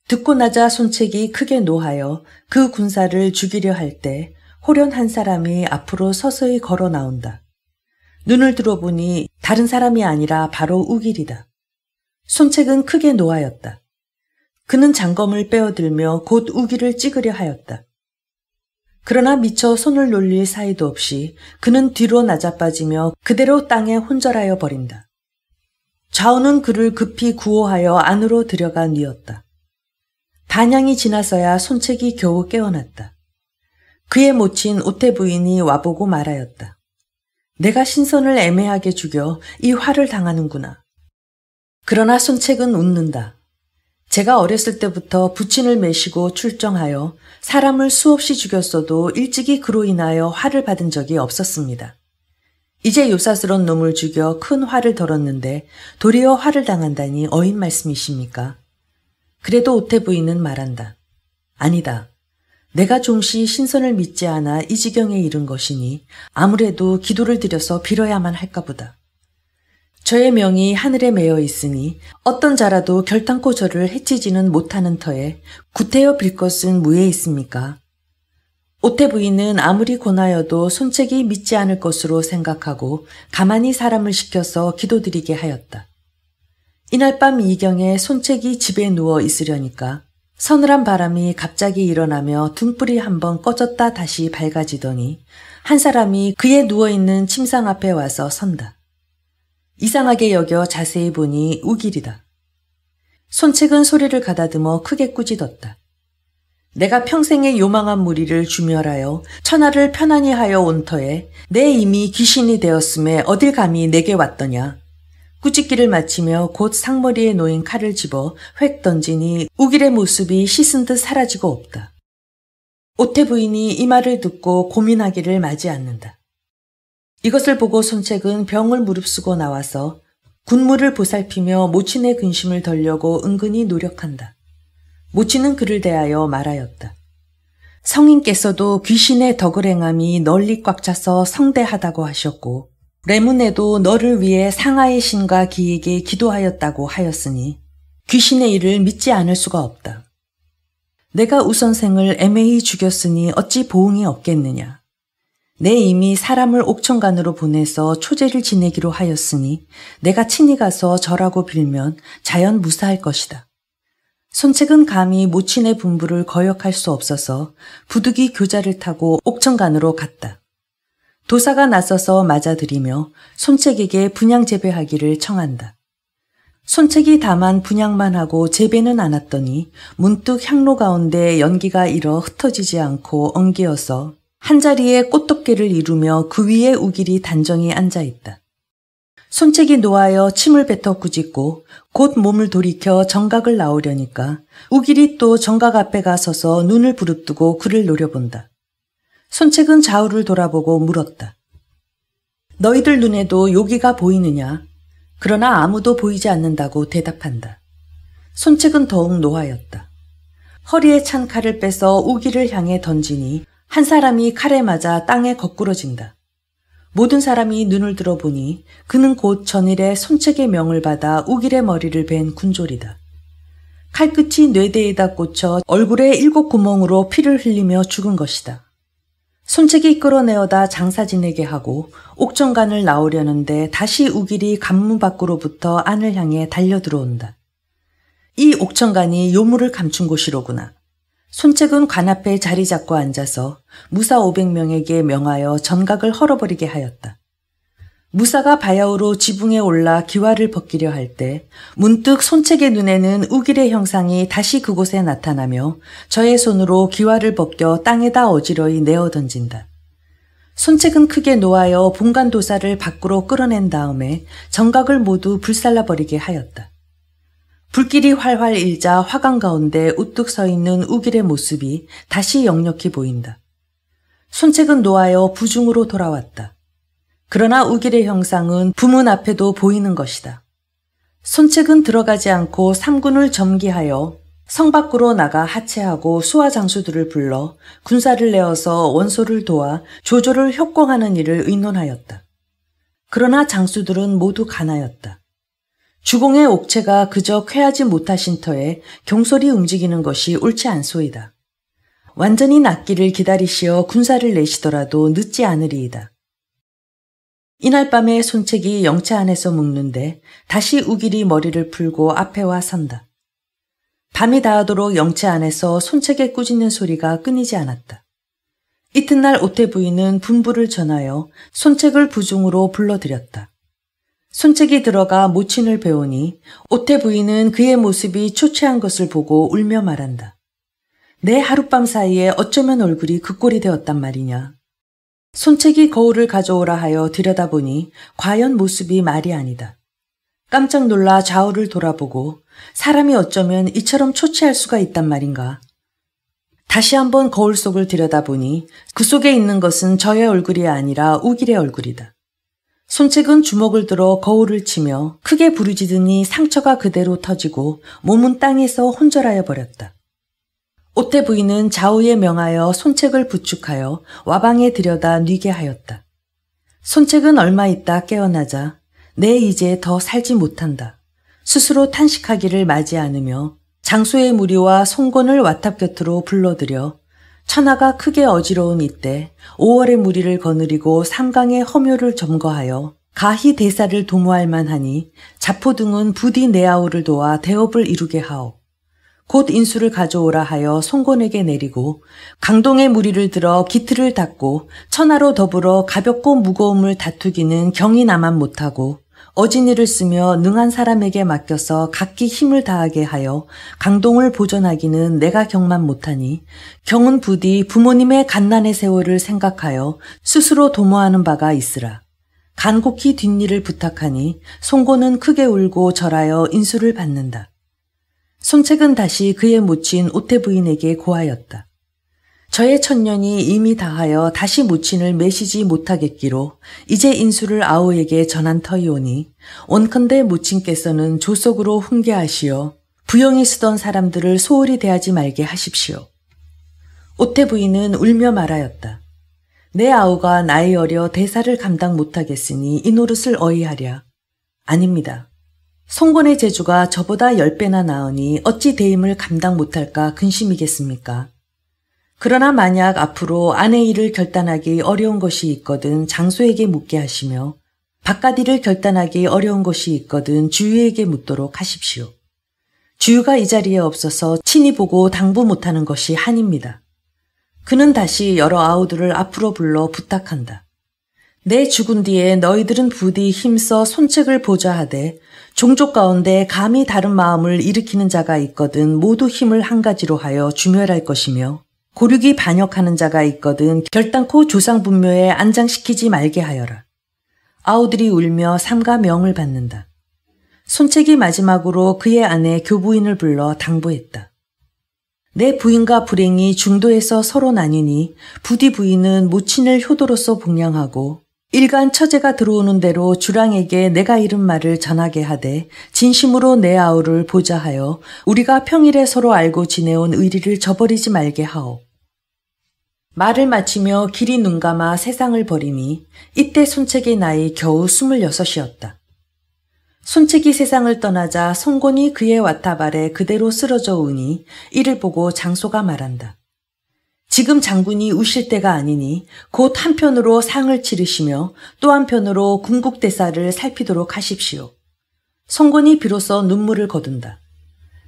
[SPEAKER 1] 듣고 나자 손책이 크게 노하여 그 군사를 죽이려 할때 호련한 사람이 앞으로 서서히 걸어 나온다. 눈을 들어보니 다른 사람이 아니라 바로 우길이다. 손책은 크게 노하였다 그는 장검을 빼어들며 곧 우기를 찍으려 하였다. 그러나 미처 손을 놀릴 사이도 없이 그는 뒤로 낮아빠지며 그대로 땅에 혼절하여 버린다. 좌우는 그를 급히 구호하여 안으로 들여간뒤였다 반향이 지나서야 손책이 겨우 깨어났다. 그의 모친 오태 부인이 와보고 말하였다. 내가 신선을 애매하게 죽여 이 화를 당하는구나. 그러나 손책은 웃는다. 제가 어렸을 때부터 부친을 매시고 출정하여 사람을 수없이 죽였어도 일찍이 그로 인하여 화를 받은 적이 없었습니다. 이제 요사스런 놈을 죽여 큰 화를 덜었는데 도리어 화를 당한다니 어인 말씀이십니까? 그래도 오태 부인은 말한다. 아니다. 내가 종시 신선을 믿지 않아 이 지경에 이른 것이니 아무래도 기도를 드려서 빌어야만 할까 보다. 저의 명이 하늘에 매여 있으니 어떤 자라도 결단코 저를 해치지는 못하는 터에 구태여 빌 것은 무에 있습니까? 오태 부인은 아무리 권하여도 손책이 믿지 않을 것으로 생각하고 가만히 사람을 시켜서 기도드리게 하였다. 이날 밤 이경에 손책이 집에 누워 있으려니까 서늘한 바람이 갑자기 일어나며 등불이 한번 꺼졌다 다시 밝아지더니 한 사람이 그의 누워있는 침상 앞에 와서 선다. 이상하게 여겨 자세히 보니 우길이다. 손책은 소리를 가다듬어 크게 꾸짖었다. 내가 평생의 요망한 무리를 주멸하여 천하를 편안히 하여 온 터에 내 이미 귀신이 되었음에 어딜 감히 내게 왔더냐. 꾸짖기를 마치며 곧 상머리에 놓인 칼을 집어 획 던지니 우길의 모습이 씻은 듯 사라지고 없다. 오태 부인이 이 말을 듣고 고민하기를 맞이 않는다. 이것을 보고 손책은 병을 무릅쓰고 나와서 군무를 보살피며 모친의 근심을 덜려고 은근히 노력한다. 모친은 그를 대하여 말하였다. 성인께서도 귀신의 덕을 행함이 널리 꽉 차서 성대하다고 하셨고 레문에도 너를 위해 상하의 신과 기에게 기도하였다고 하였으니 귀신의 일을 믿지 않을 수가 없다. 내가 우선생을 애매히 죽였으니 어찌 보응이 없겠느냐. 내 이미 사람을 옥천간으로 보내서 초제를 지내기로 하였으니 내가 친히 가서 절하고 빌면 자연 무사할 것이다. 손책은 감히 모친의 분부를 거역할 수 없어서 부득이 교자를 타고 옥천간으로 갔다. 도사가 나서서 맞아들이며 손책에게 분양 재배하기를 청한다. 손책이 다만 분양만 하고 재배는 않았더니 문득 향로 가운데 연기가 일어 흩어지지 않고 엉기어서 한자리에 꽃도깨를 이루며 그 위에 우길이 단정히 앉아있다. 손책이 놓아여 침을 뱉어 꾸짖고 곧 몸을 돌이켜 정각을 나오려니까 우길이 또 정각 앞에 가서서 눈을 부릅뜨고 그를 노려본다. 손책은 좌우를 돌아보고 물었다. 너희들 눈에도 요기가 보이느냐? 그러나 아무도 보이지 않는다고 대답한다. 손책은 더욱 노하였다. 허리에 찬 칼을 빼서 우기를 향해 던지니 한 사람이 칼에 맞아 땅에 거꾸러진다. 모든 사람이 눈을 들어보니 그는 곧 전일에 손책의 명을 받아 우길의 머리를 벤 군졸이다. 칼끝이 뇌대에다 꽂혀 얼굴에 일곱 구멍으로 피를 흘리며 죽은 것이다. 손책이 끌어내어다 장사진에게 하고 옥정간을 나오려는데 다시 우길이 간문 밖으로부터 안을 향해 달려들어온다. 이 옥천간이 요물을 감춘 곳이로구나. 손책은 관 앞에 자리 잡고 앉아서 무사 500명에게 명하여 전각을 헐어버리게 하였다. 무사가 바야흐로 지붕에 올라 기와를 벗기려 할 때 문득 손책의 눈에는 우길의 형상이 다시 그곳에 나타나며 저의 손으로 기와를 벗겨 땅에다 어지러이 내어 던진다. 손책은 크게 놓아여 본관 도사를 밖으로 끌어낸 다음에 정각을 모두 불살라버리게 하였다. 불길이 활활 일자 화강 가운데 우뚝 서 있는 우길의 모습이 다시 역력히 보인다. 손책은 놓아여 부중으로 돌아왔다. 그러나 우길의 형상은 부문 앞에도 보이는 것이다. 손책은 들어가지 않고 삼군을 점기하여 성 밖으로 나가 하체하고 수화 장수들을 불러 군사를 내어서 원소를 도와 조조를 협공하는 일을 의논하였다. 그러나 장수들은 모두 가나였다. 주공의 옥체가 그저 쾌하지 못하신 터에 경솔히 움직이는 것이 옳지 않소이다. 완전히 낫기를 기다리시어 군사를 내시더라도 늦지 않으리이다. 이날 밤에 손책이 영차 안에서 묵는데 다시 우길이 머리를 풀고 앞에 와 선다. 밤이 다하도록 영차 안에서 손책에 꾸짖는 소리가 끊이지 않았다. 이튿날 오태 부인은 분부를 전하여 손책을 부중으로 불러들였다. 손책이 들어가 모친을 배우니 오태 부인은 그의 모습이 초췌한 것을 보고 울며 말한다. 내 하룻밤 사이에 어쩌면 얼굴이 그 꼴이 되었단 말이냐. 손책이 거울을 가져오라 하여 들여다보니 과연 모습이 말이 아니다. 깜짝 놀라 좌우를 돌아보고 사람이 어쩌면 이처럼 초췌할 수가 있단 말인가. 다시 한번 거울 속을 들여다보니 그 속에 있는 것은 저의 얼굴이 아니라 우길의 얼굴이다. 손책은 주먹을 들어 거울을 치며 크게 부르짖으니 상처가 그대로 터지고 몸은 땅에서 혼절하여 버렸다. 오태 부인은 좌우에 명하여 손책을 부축하여 와방에 들여다 뉘게 하였다. 손책은 얼마 있다 깨어나자 내 이제 더 살지 못한다. 스스로 탄식하기를 맞이 않으며 장수의 무리와 송곤을 와탑 곁으로 불러들여 천하가 크게 어지러운 이때 5월의 무리를 거느리고 삼강의 허묘를 점거하여 가히 대사를 도모할 만하니 자포 등은 부디 내아우를 도와 대업을 이루게 하옵. 곧 인수를 가져오라 하여 송곳에게 내리고 강동의 무리를 들어 기틀을 닦고 천하로 더불어 가볍고 무거움을 다투기는 경이 나만 못하고 어진이를 쓰며 능한 사람에게 맡겨서 각기 힘을 다하게 하여 강동을 보존하기는 내가 경만 못하니 경은 부디 부모님의 갓난의 세월을 생각하여 스스로 도모하는 바가 있으라. 간곡히 뒷일을 부탁하니 송곳은 크게 울고 절하여 인수를 받는다. 송책은 다시 그의 모친 오태 부인에게 고하였다. 저의 천년이 이미 다하여 다시 모친을 매시지 못하겠기로 이제 인수를 아우에게 전한 터이오니 온컨대 모친께서는 조속으로 훈계하시어 부영이 쓰던 사람들을 소홀히 대하지 말게 하십시오. 오태 부인은 울며 말하였다. 내 아우가 나이 어려 대사를 감당 못하겠으니 이 노릇을 어이하랴. 아닙니다. 성권의 재주가 저보다 열배나 나으니 어찌 대임을 감당 못할까 근심이겠습니까? 그러나 만약 앞으로 아내 일을 결단하기 어려운 것이 있거든 장소에게 묻게 하시며 바깥 일을 결단하기 어려운 것이 있거든 주유에게 묻도록 하십시오. 주유가 이 자리에 없어서 친히 보고 당부 못하는 것이 한입니다. 그는 다시 여러 아우들을 앞으로 불러 부탁한다. 내 죽은 뒤에 너희들은 부디 힘써 손책을 보좌하되 종족 가운데 감히 다른 마음을 일으키는 자가 있거든 모두 힘을 한 가지로 하여 주멸할 것이며 고륙이 반역하는 자가 있거든 결단코 조상 분묘에 안장시키지 말게 하여라. 아우들이 울며 삼가 명을 받는다. 손책이 마지막으로 그의 아내 교부인을 불러 당부했다. 내 부인과 불행이 중도에서 서로 나뉘니 부디 부인은 모친을 효도로서 봉양하고 일간 처제가 들어오는 대로 주랑에게 내가 이른 말을 전하게 하되 진심으로 내 아우를 보자하여 우리가 평일에 서로 알고 지내온 의리를 저버리지 말게 하오. 말을 마치며 길이 눈감아 세상을 버리니 이때 손책의 나이 겨우 스물여섯이었다. 손책이 세상을 떠나자 송곤이 그의 와타발에 그대로 쓰러져 오니 이를 보고 장소가 말한다. 지금 장군이 우실 때가 아니니 곧 한편으로 상을 치르시며 또 한편으로 궁극대사를 살피도록 하십시오. 송곤이 비로소 눈물을 거둔다.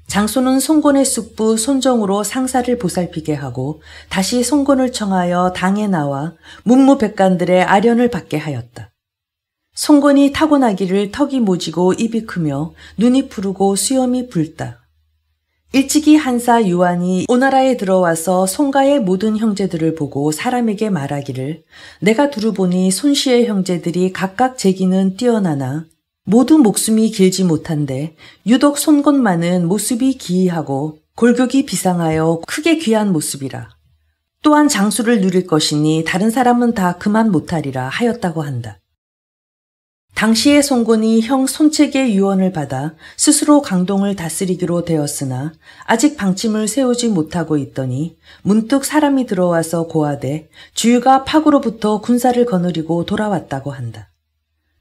[SPEAKER 1] 장소는 송곤의 숙부 손정으로 상사를 보살피게 하고 다시 송곤을 청하여 당에 나와 문무백관들의 아련을 받게 하였다. 송곤이 타고나기를 턱이 모지고 입이 크며 눈이 푸르고 수염이 붉다. 일찍이 한사 유한이 오나라에 들어와서 송가의 모든 형제들을 보고 사람에게 말하기를 내가 두루 보니 손씨의 형제들이 각각 재기는 뛰어나나 모두 목숨이 길지 못한데 유독 손건만은 모습이 기이하고 골격이 비상하여 크게 귀한 모습이라. 또한 장수를 누릴 것이니 다른 사람은 다 그만 못하리라 하였다고 한다. 당시의 송곤이 형 손책의 유언을 받아 스스로 강동을 다스리기로 되었으나 아직 방침을 세우지 못하고 있더니 문득 사람이 들어와서 고하되 주유가 파구로부터 군사를 거느리고 돌아왔다고 한다.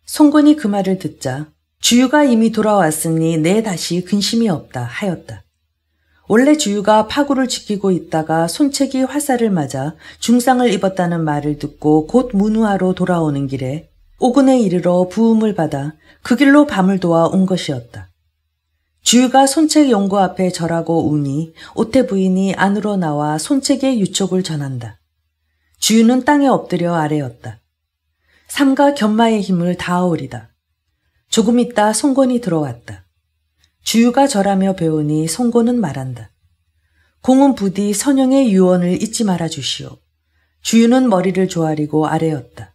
[SPEAKER 1] 송곤이 그 말을 듣자 주유가 이미 돌아왔으니 내 다시 근심이 없다 하였다. 원래 주유가 파구를 지키고 있다가 손책이 화살을 맞아 중상을 입었다는 말을 듣고 곧 문우하로 돌아오는 길에 오근에 이르러 부음을 받아 그 길로 밤을 도와 온 것이었다. 주유가 손책 연구 앞에 절하고 우니 오태 부인이 안으로 나와 손책의 유촉을 전한다. 주유는 땅에 엎드려 아래였다. 삼가 견마의 힘을 다아오리다. 조금 있다 송곤이 들어왔다. 주유가 절하며 배우니 송곤은 말한다. 공은 부디 선영의 유언을 잊지 말아 주시오. 주유는 머리를 조아리고 아래였다.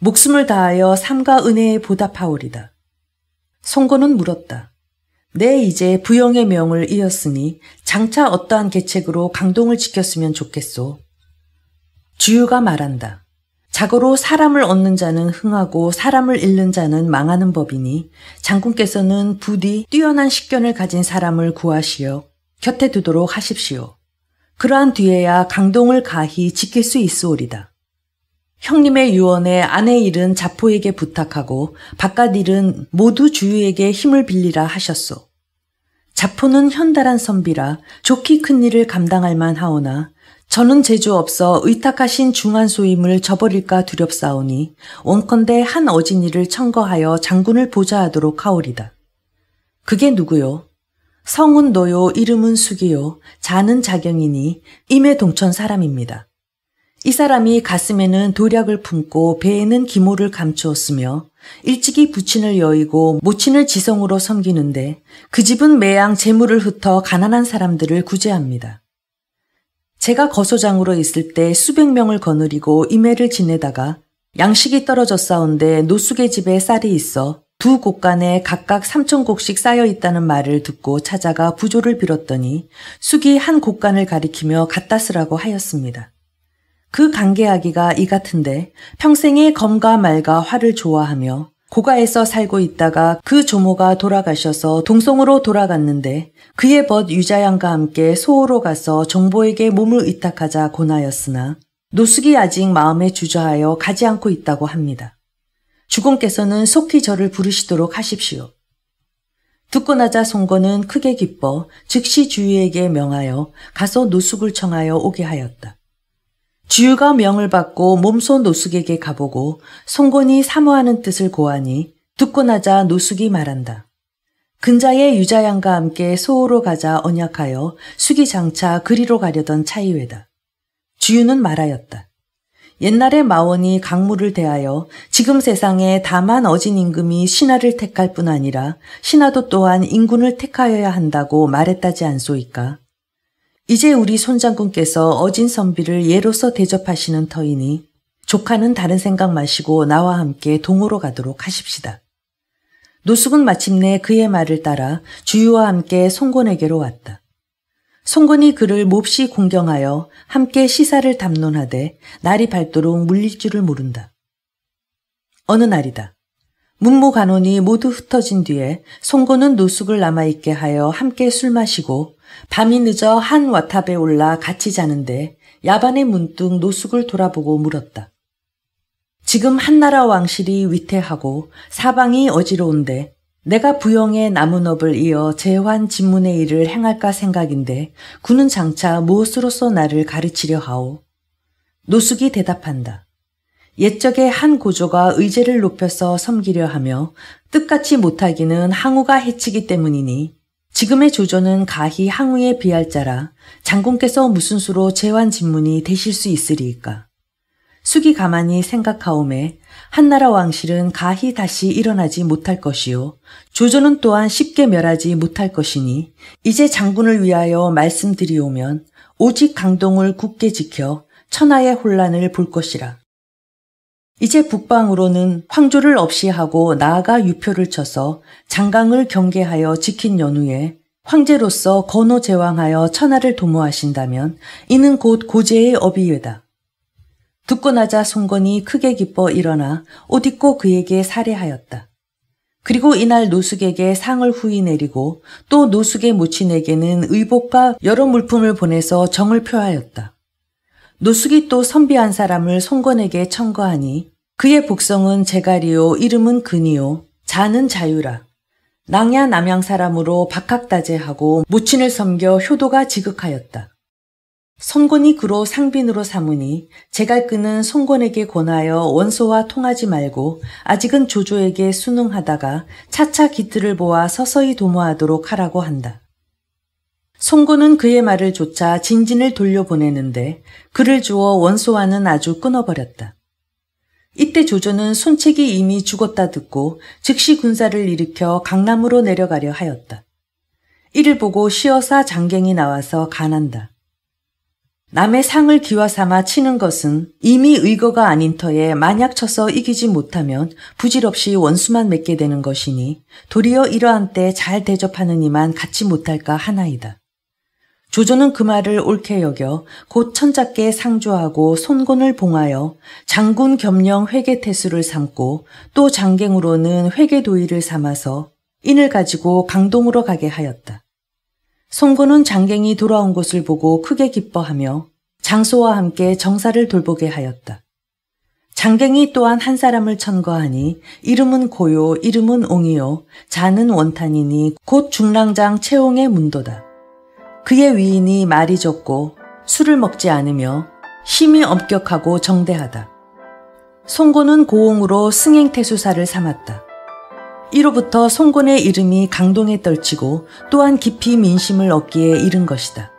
[SPEAKER 1] 목숨을 다하여 삼가 은혜에 보답하오리다. 송건는 물었다. 내 네, 이제 부영의 명을 이었으니 장차 어떠한 계책으로 강동을 지켰으면 좋겠소. 주유가 말한다. 자고로 사람을 얻는 자는 흥하고 사람을 잃는 자는 망하는 법이니 장군께서는 부디 뛰어난 식견을 가진 사람을 구하시어 곁에 두도록 하십시오. 그러한 뒤에야 강동을 가히 지킬 수 있으오리다. 형님의 유언에 아내 일은 자포에게 부탁하고 바깥 일은 모두 주유에게 힘을 빌리라 하셨소. 자포는 현달한 선비라 좋기 큰 일을 감당할 만하오나 저는 제주 없어 의탁하신 중한소임을 저버릴까 두렵사오니 원컨대 한 어진이를 청거하여 장군을 보좌하도록 하오리다. 그게 누구요? 성은 노요 이름은 숙이요 자는 자경이니 임의 동천 사람입니다. 이 사람이 가슴에는 도략을 품고 배에는 기모를 감추었으며 일찍이 부친을 여의고 모친을 지성으로 섬기는데 그 집은 매양 재물을 흩어 가난한 사람들을 구제합니다. 제가 거소장으로 있을 때 수백 명을 거느리고 임해를 지내다가 양식이 떨어져싸운데 노숙의 집에 쌀이 있어 두 곳간에 각각 삼천 곡씩 쌓여 있다는 말을 듣고 찾아가 부조를 빌었더니 숙이 한 곳간을 가리키며 갖다 쓰라고 하였습니다. 그 관계하기가 이 같은데 평생에 검과 말과 화를 좋아하며 고가에서 살고 있다가 그 조모가 돌아가셔서 동성으로 돌아갔는데 그의 벗 유자양과 함께 소호로 가서 정보에게 몸을 위탁하자 고나였으나 노숙이 아직 마음에 주저하여 가지 않고 있다고 합니다. 주공께서는 속히 저를 부르시도록 하십시오. 듣고 나자 송건은 크게 기뻐 즉시 주위에게 명하여 가서 노숙을 청하여 오게 하였다. 주유가 명을 받고 몸소 노숙에게 가보고 송곤이 사모하는 뜻을 고하니 듣고 나자 노숙이 말한다. 근자의 유자양과 함께 소호로 가자 언약하여 수기 장차 그리로 가려던 차이외다. 주유는 말하였다. 옛날에 마원이 강물을 대하여 지금 세상에 다만 어진 임금이 신하를 택할 뿐 아니라 신하도 또한 인군을 택하여야 한다고 말했다지 않소이까. 이제 우리 손장군께서 어진 선비를 예로서 대접하시는 터이니 조카는 다른 생각 마시고 나와 함께 동으로 가도록 하십시다. 노숙은 마침내 그의 말을 따라 주유와 함께 송곤에게로 왔다. 송곤이 그를 몹시 공경하여 함께 시사를 담론하되 날이 밝도록 물릴 줄을 모른다. 어느 날이다. 문무간원이 모두 흩어진 뒤에 송고는 노숙을 남아있게 하여 함께 술 마시고 밤이 늦어 한 와탑에 올라 같이 자는데 야반의 문득 노숙을 돌아보고 물었다. 지금 한나라 왕실이 위태하고 사방이 어지러운데 내가 부영의 나무업을 이어 재환 진문의 일을 행할까 생각인데 군은 장차 무엇으로써 나를 가르치려 하오. 노숙이 대답한다. 옛적의 한 고조가 의제를 높여서 섬기려 하며 뜻같이 못하기는 항우가 해치기 때문이니 지금의 조조는 가히 항우에 비할 자라 장군께서 무슨 수로 재환 진문이 되실 수 있으리이까. 숙이 가만히 생각하오매 한나라 왕실은 가히 다시 일어나지 못할 것이요 조조는 또한 쉽게 멸하지 못할 것이니 이제 장군을 위하여 말씀드리오면 오직 강동을 굳게 지켜 천하의 혼란을 볼 것이라. 이제 북방으로는 황조를 없이 하고 나아가 유표를 쳐서 장강을 경계하여 지킨 연후에 황제로서 건호 제왕하여 천하를 도모하신다면 이는 곧 고제의 업이외다. 듣고 나자 송건이 크게 기뻐 일어나 옷 입고 그에게 살해하였다. 그리고 이날 노숙에게 상을 후이 내리고 또 노숙의 모친에게는 의복과 여러 물품을 보내서 정을 표하였다. 노숙이 또 선비한 사람을 송건에게 청거하니 그의 복성은 제갈이요 이름은 근이요 자는 자유라 낭야 남양 사람으로 박학다제하고 무친을 섬겨 효도가 지극하였다. 송곤이 그로 상빈으로 삼으니 제갈근은 송건에게 권하여 원소와 통하지 말고 아직은 조조에게 순응하다가 차차 기틀을 보아 서서히 도모하도록 하라고 한다. 송구는 그의 말을 조차 진진을 돌려보내는데 그를 주어 원소와는 아주 끊어버렸다. 이때 조조는 손책이 이미 죽었다 듣고 즉시 군사를 일으켜 강남으로 내려가려 하였다. 이를 보고 시어사 장갱이 나와서 간한다. 남의 상을 기와 삼아 치는 것은 이미 의거가 아닌 터에 만약 쳐서 이기지 못하면 부질없이 원수만 맺게 되는 것이니 도리어 이러한 때 잘대접하느니만 갖지 못할까 하나이다. 조조는 그 말을 옳게 여겨 곧 천작께 상주하고 손곤을 봉하여 장군 겸령 회계태수를 삼고 또 장갱으로는 회계도의를 삼아서 인을 가지고 강동으로 가게 하였다. 송곤은 장갱이 돌아온 것을 보고 크게 기뻐하며 장소와 함께 정사를 돌보게 하였다. 장갱이 또한 한 사람을 천거하니 이름은 고요, 이름은 옹이요, 자는 원탄이니 곧 중랑장 채옹의 문도다. 그의 위인이 말이 적고 술을 먹지 않으며 힘이 엄격하고 정대하다. 송곤은 고옹으로 승행태수사를 삼았다. 이로부터 송곤의 이름이 강동에 떨치고 또한 깊이 민심을 얻기에 이른 것이다.